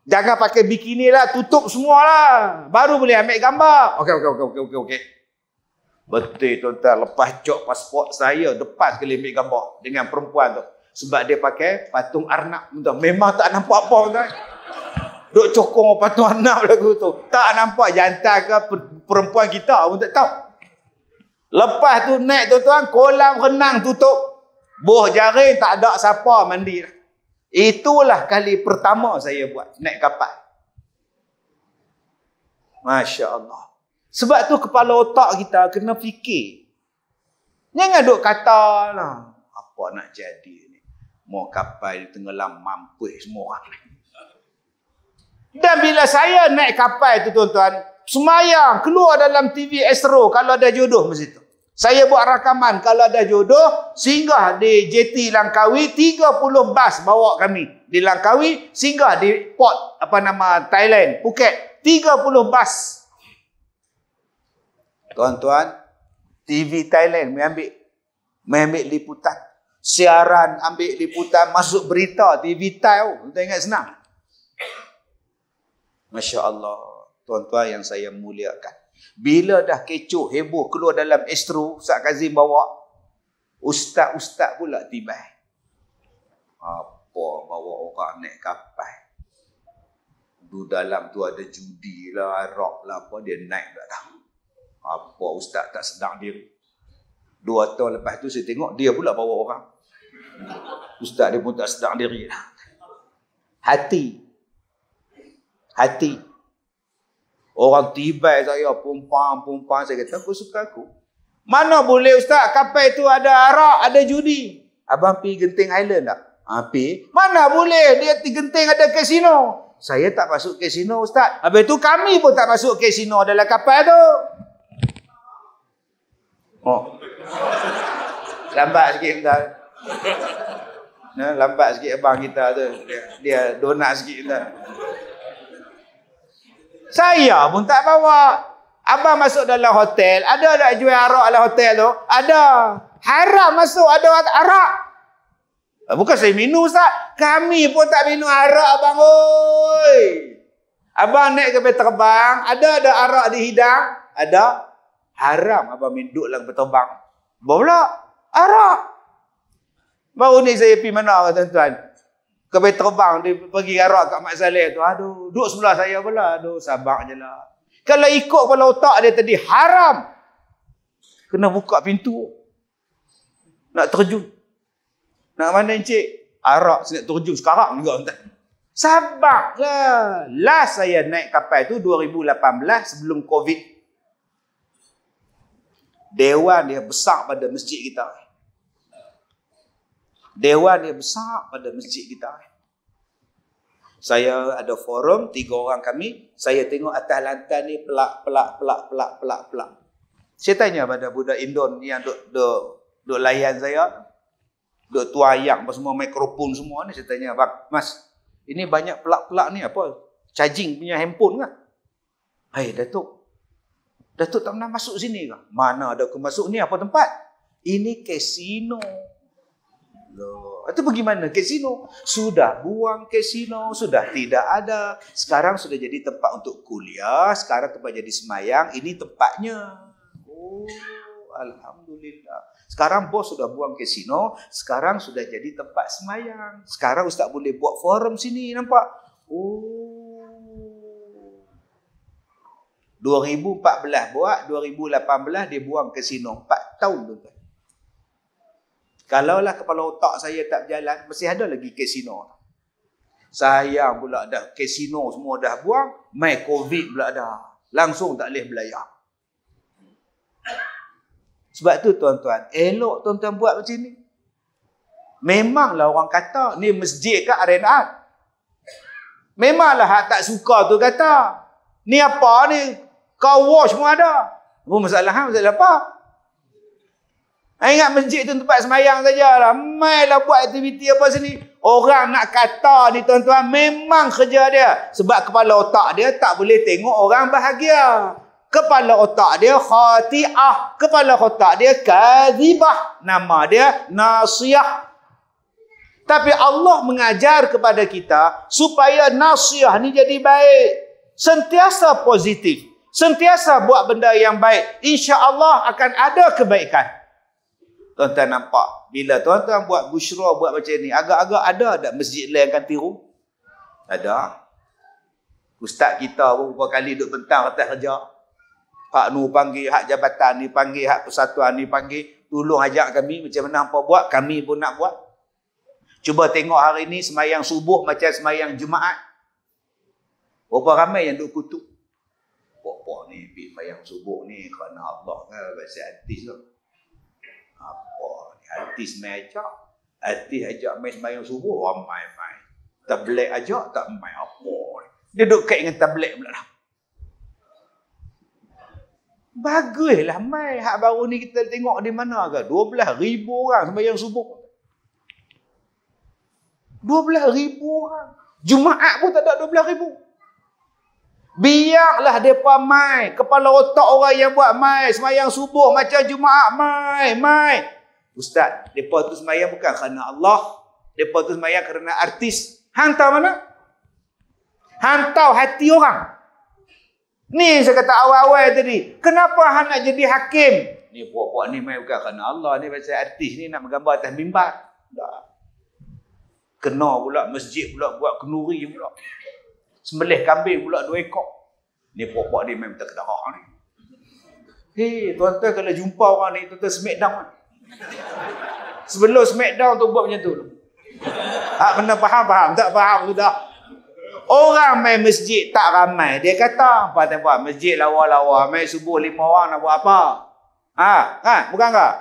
Jangan pakai bikini lah, tutup semua lah. Baru boleh ambil gambar. Okey, okey, okey, okey, okey. Okay. Betul tuan-tuan, lepas cok pasport saya, depan sekali ambil gambar dengan perempuan tu. Sebab dia pakai patung arnab. Tuan. Memang tak nampak apa tuan. Duk cokong patung arnab lagu tu. Tak nampak jantan ke perempuan kita pun tak tahu. Lepas tu naik tuan-tuan, kolam renang tutup. Boh jaring tak ada siapa mandi lah. Itulah kali pertama saya buat naik kapal. Masya Allah. Sebab tu kepala otak kita kena fikir. Jangan duk kata lah. Apa nak jadi ni? Mau kapal di tenggelam mampus semua Dan bila saya naik kapal tu tuan-tuan. Semayang keluar dalam TV Astro kalau ada jodoh masa tu. Saya buat rakaman kalau ada jodoh singgah di JT Langkawi 30 bas bawa kami di Langkawi singgah di port apa nama Thailand Phuket 30 bas Tuan-tuan TV Thailand mengambil mengambil liputan siaran ambil liputan masuk berita TV Thai oh. tuan ingat senang Masya-Allah tuan-tuan yang saya muliakan bila dah kecoh, heboh, keluar dalam estro, Ustaz Kazim bawa. Ustaz-ustaz pula tiba. Apa bawa orang naik kapal. Di dalam tu ada judi lah, rock lah apa, dia naik tak tahu. Apa ustaz tak sedang dia. Dua tahun lepas tu saya tengok, dia pula bawa orang. Ustaz dia pun tak sedang diri Hati. Hati. Orang tiba saya pumpang pumpang saya kata aku suka aku. Mana boleh ustaz kapal tu ada arak, ada judi. Abang pi Genting Island tak? Api ha, Mana boleh dia di Genting ada kasino. Saya tak masuk kasino ustaz. Habis tu kami pun tak masuk kasino dalam kapal tu. Oh. Lambat sikit dah. Nah, lambat sikit abang kita tu. Dia, dia donat sikit dah. Saya pun tak bawa. Abang masuk dalam hotel, ada tak jual arak dalam hotel tu? Ada. Haram masuk ada arak. Ah, bukan saya minum sah. Kami pun tak minum arak abang oi. Abang naik ke terbang, ada ada arak dihidang? Ada. Haram abang minum duduk dalam terbang. Bawa pula arak. Baru ni saya pergi mana tuan-tuan? Kau terbang, dia pergi garak kat Mak Saleh tu. Aduh, duduk sebelah saya pula. Aduh, sabar je lah. Kalau ikut kepala otak dia tadi, haram. Kena buka pintu. Nak terjun. Nak mana encik? Arak, saya nak terjun sekarang juga. Sabar lah. Last saya naik kapal tu 2018 sebelum COVID. Dewan dia besar pada masjid kita. Dewan dia besar pada masjid kita saya ada forum tiga orang kami saya tengok atas lantai ni pelak pelak pelak pelak pelak pelak saya tanya pada budak Indon yang duk duk duk layan saya duk tua ayak apa semua mikrofon semua ni saya tanya mas ini banyak pelak-pelak ni apa charging punya handphone kah hai datuk datuk tak pernah masuk sini kah mana ada aku masuk ni apa tempat ini kasino loh itu bagaimana? Kasino. Sudah buang kasino, sudah tidak ada. Sekarang sudah jadi tempat untuk kuliah, sekarang tempat jadi semayang, ini tempatnya. Oh, Alhamdulillah. Sekarang bos sudah buang kasino, sekarang sudah jadi tempat semayang. Sekarang ustaz boleh buat forum sini, nampak? Oh. 2014 buat, 2018 dia buang kasino. 4 tahun lepas. Kalaulah kepala otak saya tak berjalan, mesti ada lagi kasino. Saya pula dah kasino semua dah buang, mai covid pula dah. Langsung tak boleh belayar. Sebab tu tuan-tuan, elok tuan-tuan buat macam ni. Memanglah orang kata, ni masjid ke arena? Memanglah hak tak suka tu kata. Ni apa ni? Kau wash pun ada. Apa oh, masalah? Ha? Masalah apa? Saya ingat masjid tu tempat semayang saja. Ramai lah buat aktiviti apa sini. Orang nak kata ni tuan-tuan memang kerja dia. Sebab kepala otak dia tak boleh tengok orang bahagia. Kepala otak dia khati'ah. Kepala otak dia kazibah. Nama dia nasiah. Tapi Allah mengajar kepada kita supaya nasiah ni jadi baik. Sentiasa positif. Sentiasa buat benda yang baik. Insya Allah akan ada kebaikan tuan-tuan nampak bila tuan-tuan buat busyrah buat macam ni agak-agak ada dak masjid lain akan tiru ada ustaz kita beberapa kali duduk bentang atas kerja Pak Nu panggil, hak jabatan ni panggil, hak persatuan ni panggil. Tolong ajak kami macam mana hampa buat, kami pun nak buat. Cuba tengok hari ni semayang subuh macam semayang Jumaat. Berapa ramai yang duduk kutuk. Bapak ni pergi semayang subuh ni kerana Allah kan, baca artis lah. Artis main ajak. Artis ajak main sembahyang subuh, ramai oh, main. Tablet ajak, tak main apa. Dia duduk kait dengan tablet pula lah. Baguslah mai hak baru ni kita tengok di mana ke 12000 ribu orang sembahyang subuh 12000 ribu orang Jumaat pun tak ada 12000 ribu Biarlah depa main, kepala otak orang yang buat main semayang subuh macam Jumaat main, main. Ustaz, mereka tu semayang bukan kerana Allah. Mereka tu semayang kerana artis. Hantar mana? Hantar hati orang. Ni saya kata awal-awal tadi. Kenapa hang nak jadi hakim? Ni puak-puak ni main bukan kerana Allah. Ni macam artis ni nak bergambar atas mimbar. Tak. Kena pula masjid pula buat kenuri pula. Sembelih kambing pula dua ekor. Ni puak-puak ni main minta kedarah ni. Hei, tuan-tuan kalau jumpa orang ni, tuan-tuan semik down ni. Sebelum Smackdown tu buat macam tu. Tak kena faham, faham. Tak faham, dah. Orang main masjid tak ramai. Dia kata, apa tak buat? Masjid lawa-lawa. Main subuh lima orang nak buat apa? Ha, ha, bukan tak?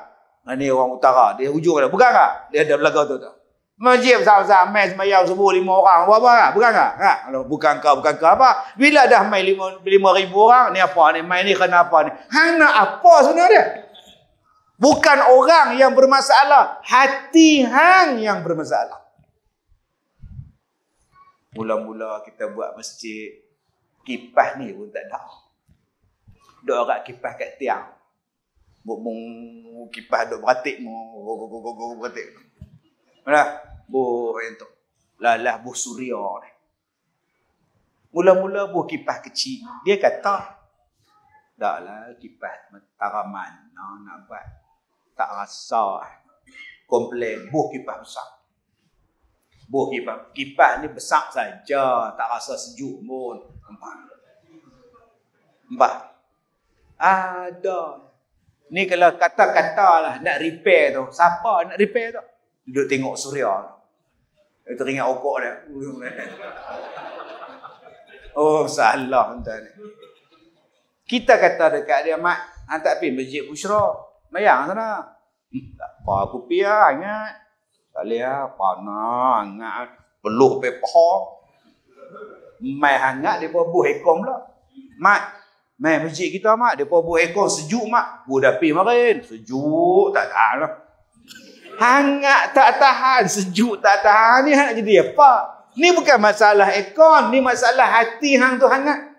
Nah, ini orang utara. Dia hujung ada. Bukan tak? Dia ada belaga tu tak? Masjid besar-besar main semayang subuh lima orang. Buat apa tak? Bukan tak? Ha, kalau bukan kau, bukan kau apa? Bila dah main lima, lima ribu orang, ni apa ni? Main ni kenapa ni? Hang nak apa sebenarnya dia? Bukan orang yang bermasalah, hati hang yang bermasalah. Mula-mula kita buat masjid, kipas ni pun tak ada. Dok orang kipas kat tiang. Buk mung kipas dok beratik mu, go go go Mana? Bu yang tu. Lalah bu suria ni. Mula-mula bu kipas kecil. Dia kata, "Daklah kipas tak mana nak buat." tak rasa eh. komplain buh kipas besar buh kipas kipas ni besar saja tak rasa sejuk pun empat empat ada ni kalau kata-kata lah nak repair tu siapa nak repair tu duduk tengok suria tu dia teringat okok dia oh salah entah ni kita kata dekat dia mak hang tak pergi masjid busyrah layak sana. Tak apa aku pergi ingat. Tak boleh lah, panah, ingat. Peluh pe pahor. Mai hangat, dia buat buah ekor pula. Mak, mai masjid kita mak. Dia buat buah ekor sejuk mak. Buah dah pergi marin. Sejuk, tak tahan lah. Hangat tak tahan, sejuk tak tahan. Ni hangat jadi apa? Ni bukan masalah ekon. Ni masalah hati hang tu hangat.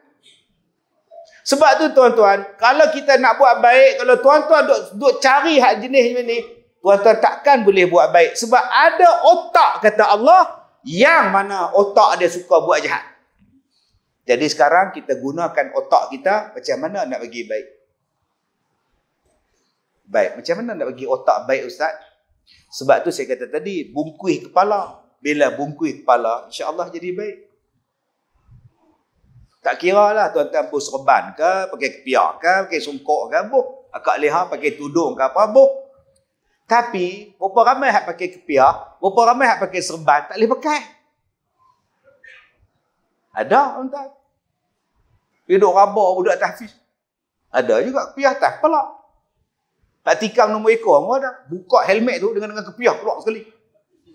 Sebab tu tuan-tuan, kalau kita nak buat baik, kalau tuan-tuan duk, duk cari hak jenis ni, tuan-tuan takkan boleh buat baik. Sebab ada otak, kata Allah, yang mana otak dia suka buat jahat. Jadi sekarang kita gunakan otak kita macam mana nak bagi baik. Baik, macam mana nak bagi otak baik Ustaz? Sebab tu saya kata tadi, bungkuih kepala. Bila bungkuih kepala, insyaAllah jadi baik. Tak kira lah tuan-tuan bu serban ke, pakai kepiak ke, pakai sungkok ke, bu. Akak leha pakai tudung ke apa, bu. Tapi, berapa ramai yang pakai kepiak, berapa ramai yang pakai serban, tak boleh pakai. Ada, tuan-tuan. Hidup rabak, budak tahfiz. Ada juga kepiak, tak pelak. Tak tikam nombor ekor, apa ada. Buka helmet tu dengan dengan kepiak keluar sekali.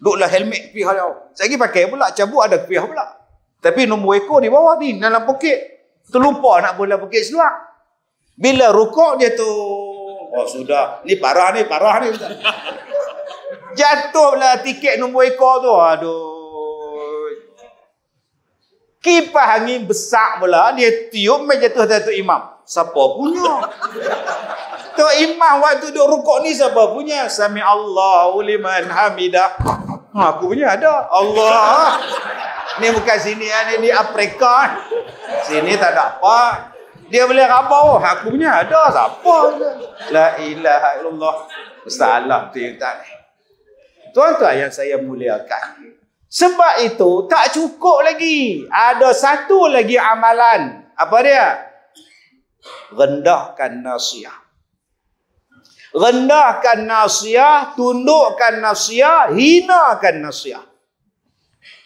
Duduklah helmet kepiak dia. pakai pula, cabut ada kepiak pula. Tapi nombor ekor di bawah ni dalam poket. Terlupa nak bola poket selak Bila rukuk dia tu. Oh sudah. Ni parah ni, parah ni. Jatuhlah tiket nombor ekor tu. Aduh. Kipas angin besar pula dia tiup meja jatuh satu imam. Siapa punya? Tu imam waktu duduk rukuk ni siapa punya? Sami Allah uliman hamidah. Ha, aku punya ada. Allah. Ini bukan sini ya, ni, Afrika. Sini tak ada apa. Dia boleh apa? Oh, aku punya ada. Siapa? La ilaha illallah. Allah. tu yang tak. Tuan-tuan yang saya muliakan. Sebab itu tak cukup lagi. Ada satu lagi amalan. Apa dia? Rendahkan nasiah. Rendahkan nasiah, tundukkan nasiah, hinakan nasiah.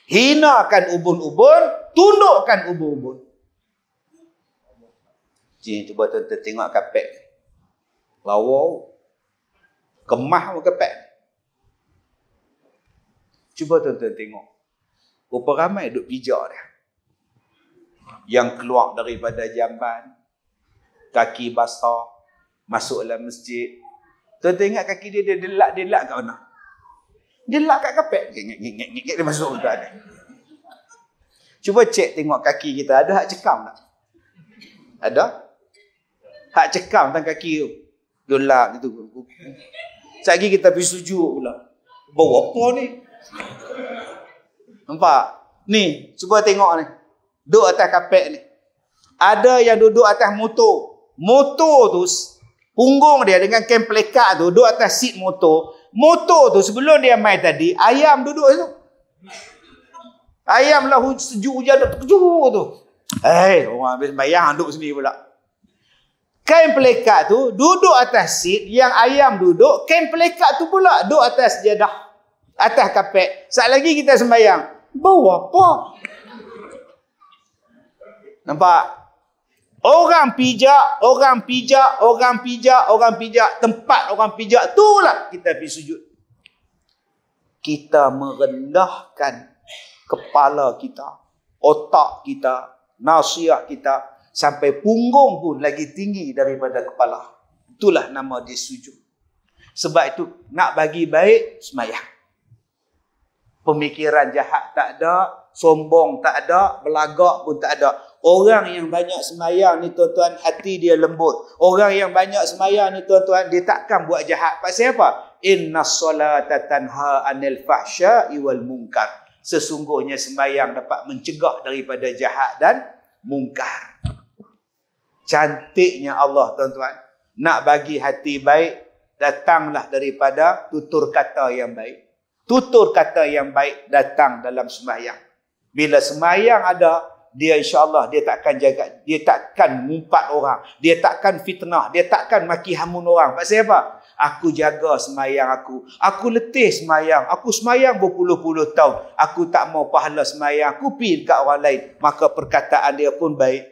Hinakan ubun-ubun, tundukkan ubun-ubun. Jadi cuba tuan-tuan tengok kapek. Lawa. Kemah pun kapek. Cuba tuan-tuan tengok. Berapa ramai duduk pijak dia. Yang keluar daripada jamban. Kaki basah. Masuk dalam masjid. Tuan-tuan ingat kaki dia, dia delak-delak ke mana? Delak dia lak kat kapet. Gigit-gigit dia masuk hutan ni. Cuba cek tengok kaki kita. Ada hak cekam tak? Ada? Hak cekam tentang kaki tu. Gelap gitu. Sekejap kita pergi sujud pula. Bau apa ni? Nampak? Ni, cuba tengok ni. Duduk atas kapet ni. Ada yang duduk atas motor. Motor tu, punggung dia dengan kem pelekat tu, duduk atas seat motor, Motor tu sebelum dia mai tadi, ayam duduk tu. Ayam lah sejuk hujan tu. Eh, hey, orang ambil sembahyang duduk sini pula. Kain pelekat tu duduk atas seat yang ayam duduk. Kain pelekat tu pula duduk atas jadah. Atas kapet. Saat lagi kita sembahyang. Bau apa? Nampak? Orang pijak, orang pijak, orang pijak, orang pijak. Tempat orang pijak, tu lah kita pergi sujud. Kita merendahkan kepala kita, otak kita, nasiah kita. Sampai punggung pun lagi tinggi daripada kepala. Itulah nama dia sujud. Sebab itu nak bagi baik, semayang. Pemikiran jahat tak ada, sombong tak ada, belagak pun tak ada. Orang yang banyak semayang ni tuan-tuan hati dia lembut. Orang yang banyak semayang ni tuan-tuan dia takkan buat jahat. Pasal apa? Inna solata tanha anil fahsya'i wal mungkar. Sesungguhnya semayang dapat mencegah daripada jahat dan mungkar. Cantiknya Allah tuan-tuan. Nak bagi hati baik, datanglah daripada tutur kata yang baik. Tutur kata yang baik datang dalam semayang. Bila semayang ada, dia insyaallah dia takkan jaga dia takkan mumpat orang dia takkan fitnah dia takkan maki hamun orang saya apa aku jaga semayang aku aku letih semayang aku semayang berpuluh-puluh tahun aku tak mau pahala semayang aku pergi dekat orang lain maka perkataan dia pun baik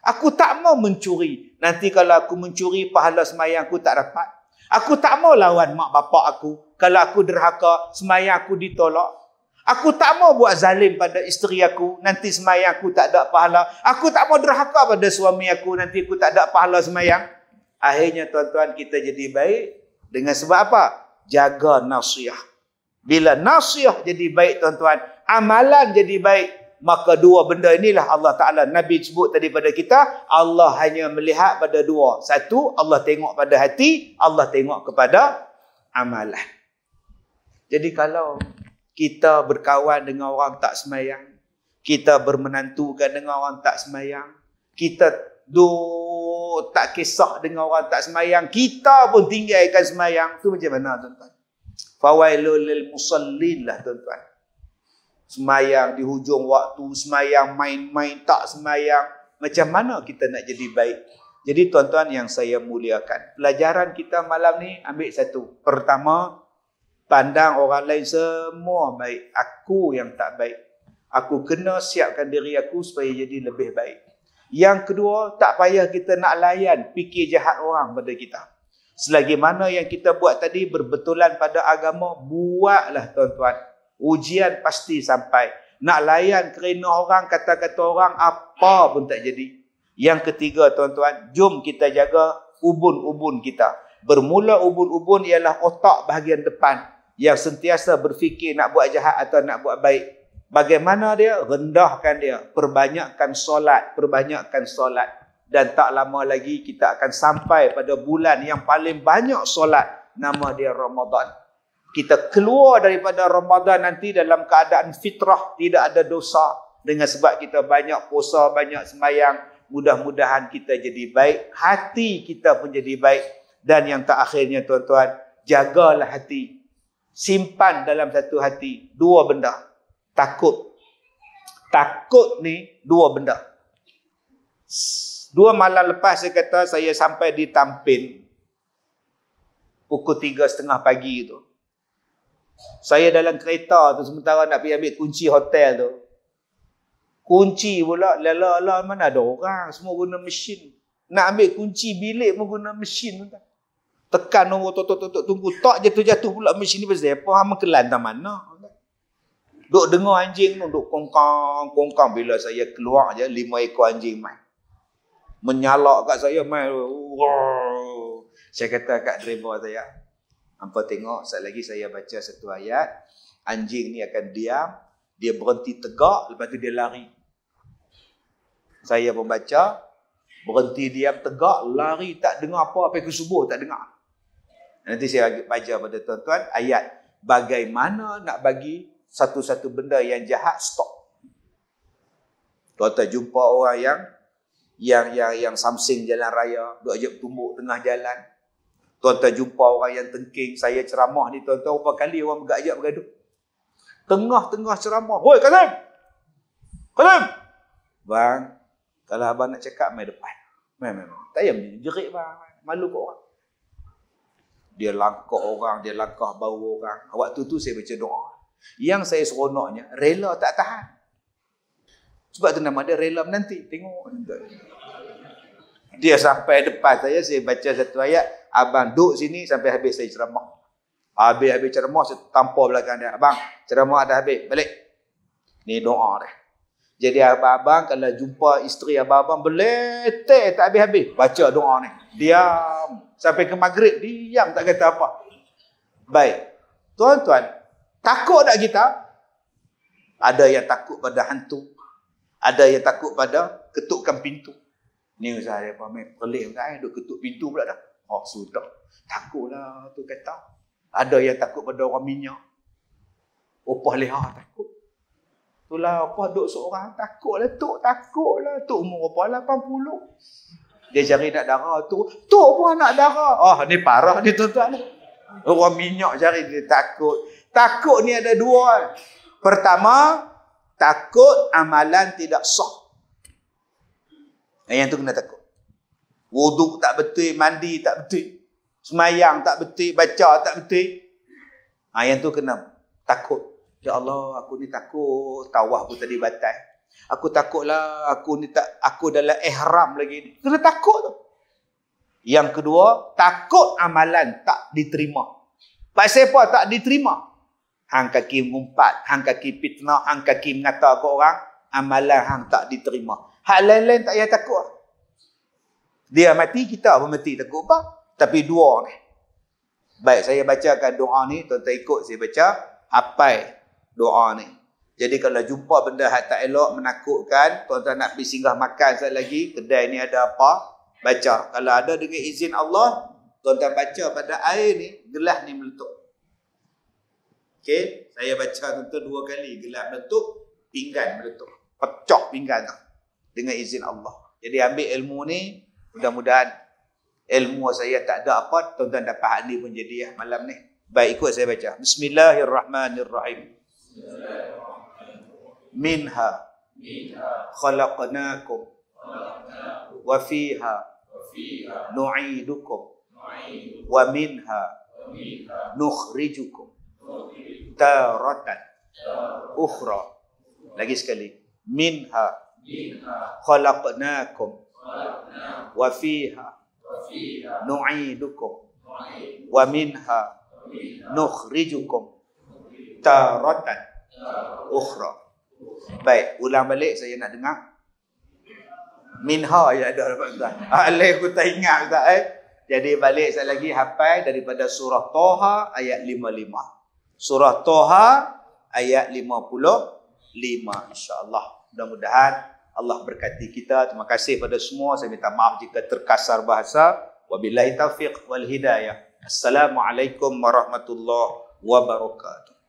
aku tak mau mencuri nanti kalau aku mencuri pahala semayang aku tak dapat aku tak mau lawan mak bapak aku kalau aku derhaka semayang aku ditolak Aku tak mau buat zalim pada isteri aku, nanti semayang aku tak ada pahala. Aku tak mau derhaka pada suami aku, nanti aku tak ada pahala semayang. Akhirnya tuan-tuan kita jadi baik dengan sebab apa? Jaga nasihat. Bila nasihat jadi baik tuan-tuan, amalan jadi baik, maka dua benda inilah Allah Ta'ala. Nabi sebut tadi pada kita, Allah hanya melihat pada dua. Satu, Allah tengok pada hati, Allah tengok kepada amalan. Jadi kalau kita berkawan dengan orang tak semayang, kita bermenantukan dengan orang tak semayang, kita duk tak kisah dengan orang tak semayang, kita pun tinggalkan semayang. Itu macam mana tuan-tuan? Fawailul lil musallin lah tuan-tuan. Semayang di hujung waktu, semayang main-main tak semayang. Macam mana kita nak jadi baik? Jadi tuan-tuan yang saya muliakan. Pelajaran kita malam ni ambil satu. Pertama, pandang orang lain semua baik. Aku yang tak baik. Aku kena siapkan diri aku supaya jadi lebih baik. Yang kedua, tak payah kita nak layan fikir jahat orang pada kita. Selagi mana yang kita buat tadi berbetulan pada agama, buatlah tuan-tuan. Ujian pasti sampai. Nak layan kerana orang, kata-kata orang, apa pun tak jadi. Yang ketiga, tuan-tuan, jom kita jaga ubun-ubun kita. Bermula ubun-ubun ialah otak bahagian depan yang sentiasa berfikir nak buat jahat atau nak buat baik. Bagaimana dia? Rendahkan dia. Perbanyakkan solat. Perbanyakkan solat. Dan tak lama lagi kita akan sampai pada bulan yang paling banyak solat. Nama dia Ramadan. Kita keluar daripada Ramadan nanti dalam keadaan fitrah. Tidak ada dosa. Dengan sebab kita banyak puasa, banyak semayang. Mudah-mudahan kita jadi baik. Hati kita pun jadi baik. Dan yang tak akhirnya tuan-tuan, jagalah hati. Simpan dalam satu hati dua benda. Takut. Takut ni dua benda. Dua malam lepas saya kata saya sampai di Tampin. Pukul tiga setengah pagi tu. Saya dalam kereta tu sementara nak pergi ambil kunci hotel tu. Kunci pula, lala-lala mana ada orang. Semua guna mesin. Nak ambil kunci bilik pun guna mesin tu. Tekan nombor tok tok tok tok tunggu tok jatuh jatuh pula mesin ni pasal apa hang mengkelan tak mana. Duk dengar anjing tu duk kongkong. kongkang bila saya keluar je lima ekor anjing mai. Menyalak kat saya mai. Saya kata kat driver saya. Hangpa tengok sat lagi saya baca satu ayat anjing ni akan diam, dia berhenti tegak lepas tu dia lari. Saya pun berhenti diam tegak lari tak dengar apa apa ke subuh tak dengar. Nanti saya baca pada tuan-tuan ayat bagaimana nak bagi satu-satu benda yang jahat stop. Tuan-tuan jumpa orang yang yang yang yang samsing jalan raya, duk ajak tumbuk tengah jalan. Tuan-tuan jumpa orang yang tengking, saya ceramah ni tuan-tuan berapa kali orang begak ajak bergaduh. Tengah-tengah ceramah, Hoi Kazim! Kazim! Bang, kalau abang nak cakap mai depan." Mai, mai, mai. Tak payah jerit bang, malu kau. orang dia langkah orang, dia langkah bau orang. Waktu tu saya baca doa. Yang saya seronoknya, rela tak tahan. Sebab tu nama dia rela menanti. Tengok. Dia sampai depan saya, saya baca satu ayat. Abang duduk sini sampai habis saya ceramah. Habis-habis ceramah, saya tampar belakang dia. Abang, ceramah dah habis. Balik. Ni doa dia. Jadi abang-abang kalau jumpa isteri abang-abang beletek tak habis-habis baca doa ni. Diam sampai ke maghrib diam tak kata apa. Baik. Tuan-tuan, takut tak kita? Ada yang takut pada hantu. Ada yang takut pada ketukkan pintu. Ni usah dia apa main pelik kan duk ketuk pintu pula dah. Oh sudah. Takutlah tu kata. Ada yang takut pada orang minyak. Opah leha takut. Itulah apa duk seorang takutlah tok takutlah tok umur berapa 80. Lah? Dia cari nak darah tu. Tok pun nak darah. oh, ni parah ni tuan-tuan ni. Orang minyak jari dia takut. Takut ni ada dua. Pertama, takut amalan tidak sah. Yang tu kena takut. Wuduk tak betul, mandi tak betul. Semayang tak betul, baca tak betul. Ha, yang tu kena takut. Ya Allah, aku ni takut tawaf pun tadi batal. Aku takutlah aku ni tak aku dalam ihram lagi. Kena takut tu. Yang kedua, takut amalan tak diterima. Pasal apa tak diterima? Hang kaki mengumpat, hang kaki fitnah, hang kaki mengata ke orang, amalan hang tak diterima. Hal lain-lain tak payah takut. Dia mati, kita pun mati takut apa? Tapi dua ni. Baik, saya bacakan doa ni. Tuan-tuan ikut saya baca. Apai doa ni. Jadi kalau jumpa benda yang tak elok, menakutkan, tuan-tuan nak pergi singgah makan sekali lagi, kedai ni ada apa, baca. Kalau ada dengan izin Allah, tuan-tuan baca pada air ni, gelas ni meletup. Okay, saya baca tentu dua kali, gelas meletup, pinggan meletup. Pecok pinggan tu. Dengan izin Allah. Jadi ambil ilmu ni, mudah-mudahan ilmu saya tak ada apa, tuan-tuan dapat ni pun jadi ya malam ni. Baik ikut saya baca. Bismillahirrahmanirrahim. منها خلقناكم وفيها نعيدكم ومنها نخرجكم تارة أخرى lagi sekali منها خلقناكم وفيها نعيدكم ومنها نخرجكم taratan ukhra. Baik, ulang balik saya nak dengar. Minha ya ada dapat tuan. Alai aku tak ingat tak eh. Jadi balik saya lagi hafal daripada surah Toha ayat 55. Surah Toha ayat 55 insyaAllah. Mudah-mudahan Allah berkati kita. Terima kasih pada semua. Saya minta maaf jika terkasar bahasa. Wabillahi taufiq wal hidayah. Assalamualaikum warahmatullahi wabarakatuh.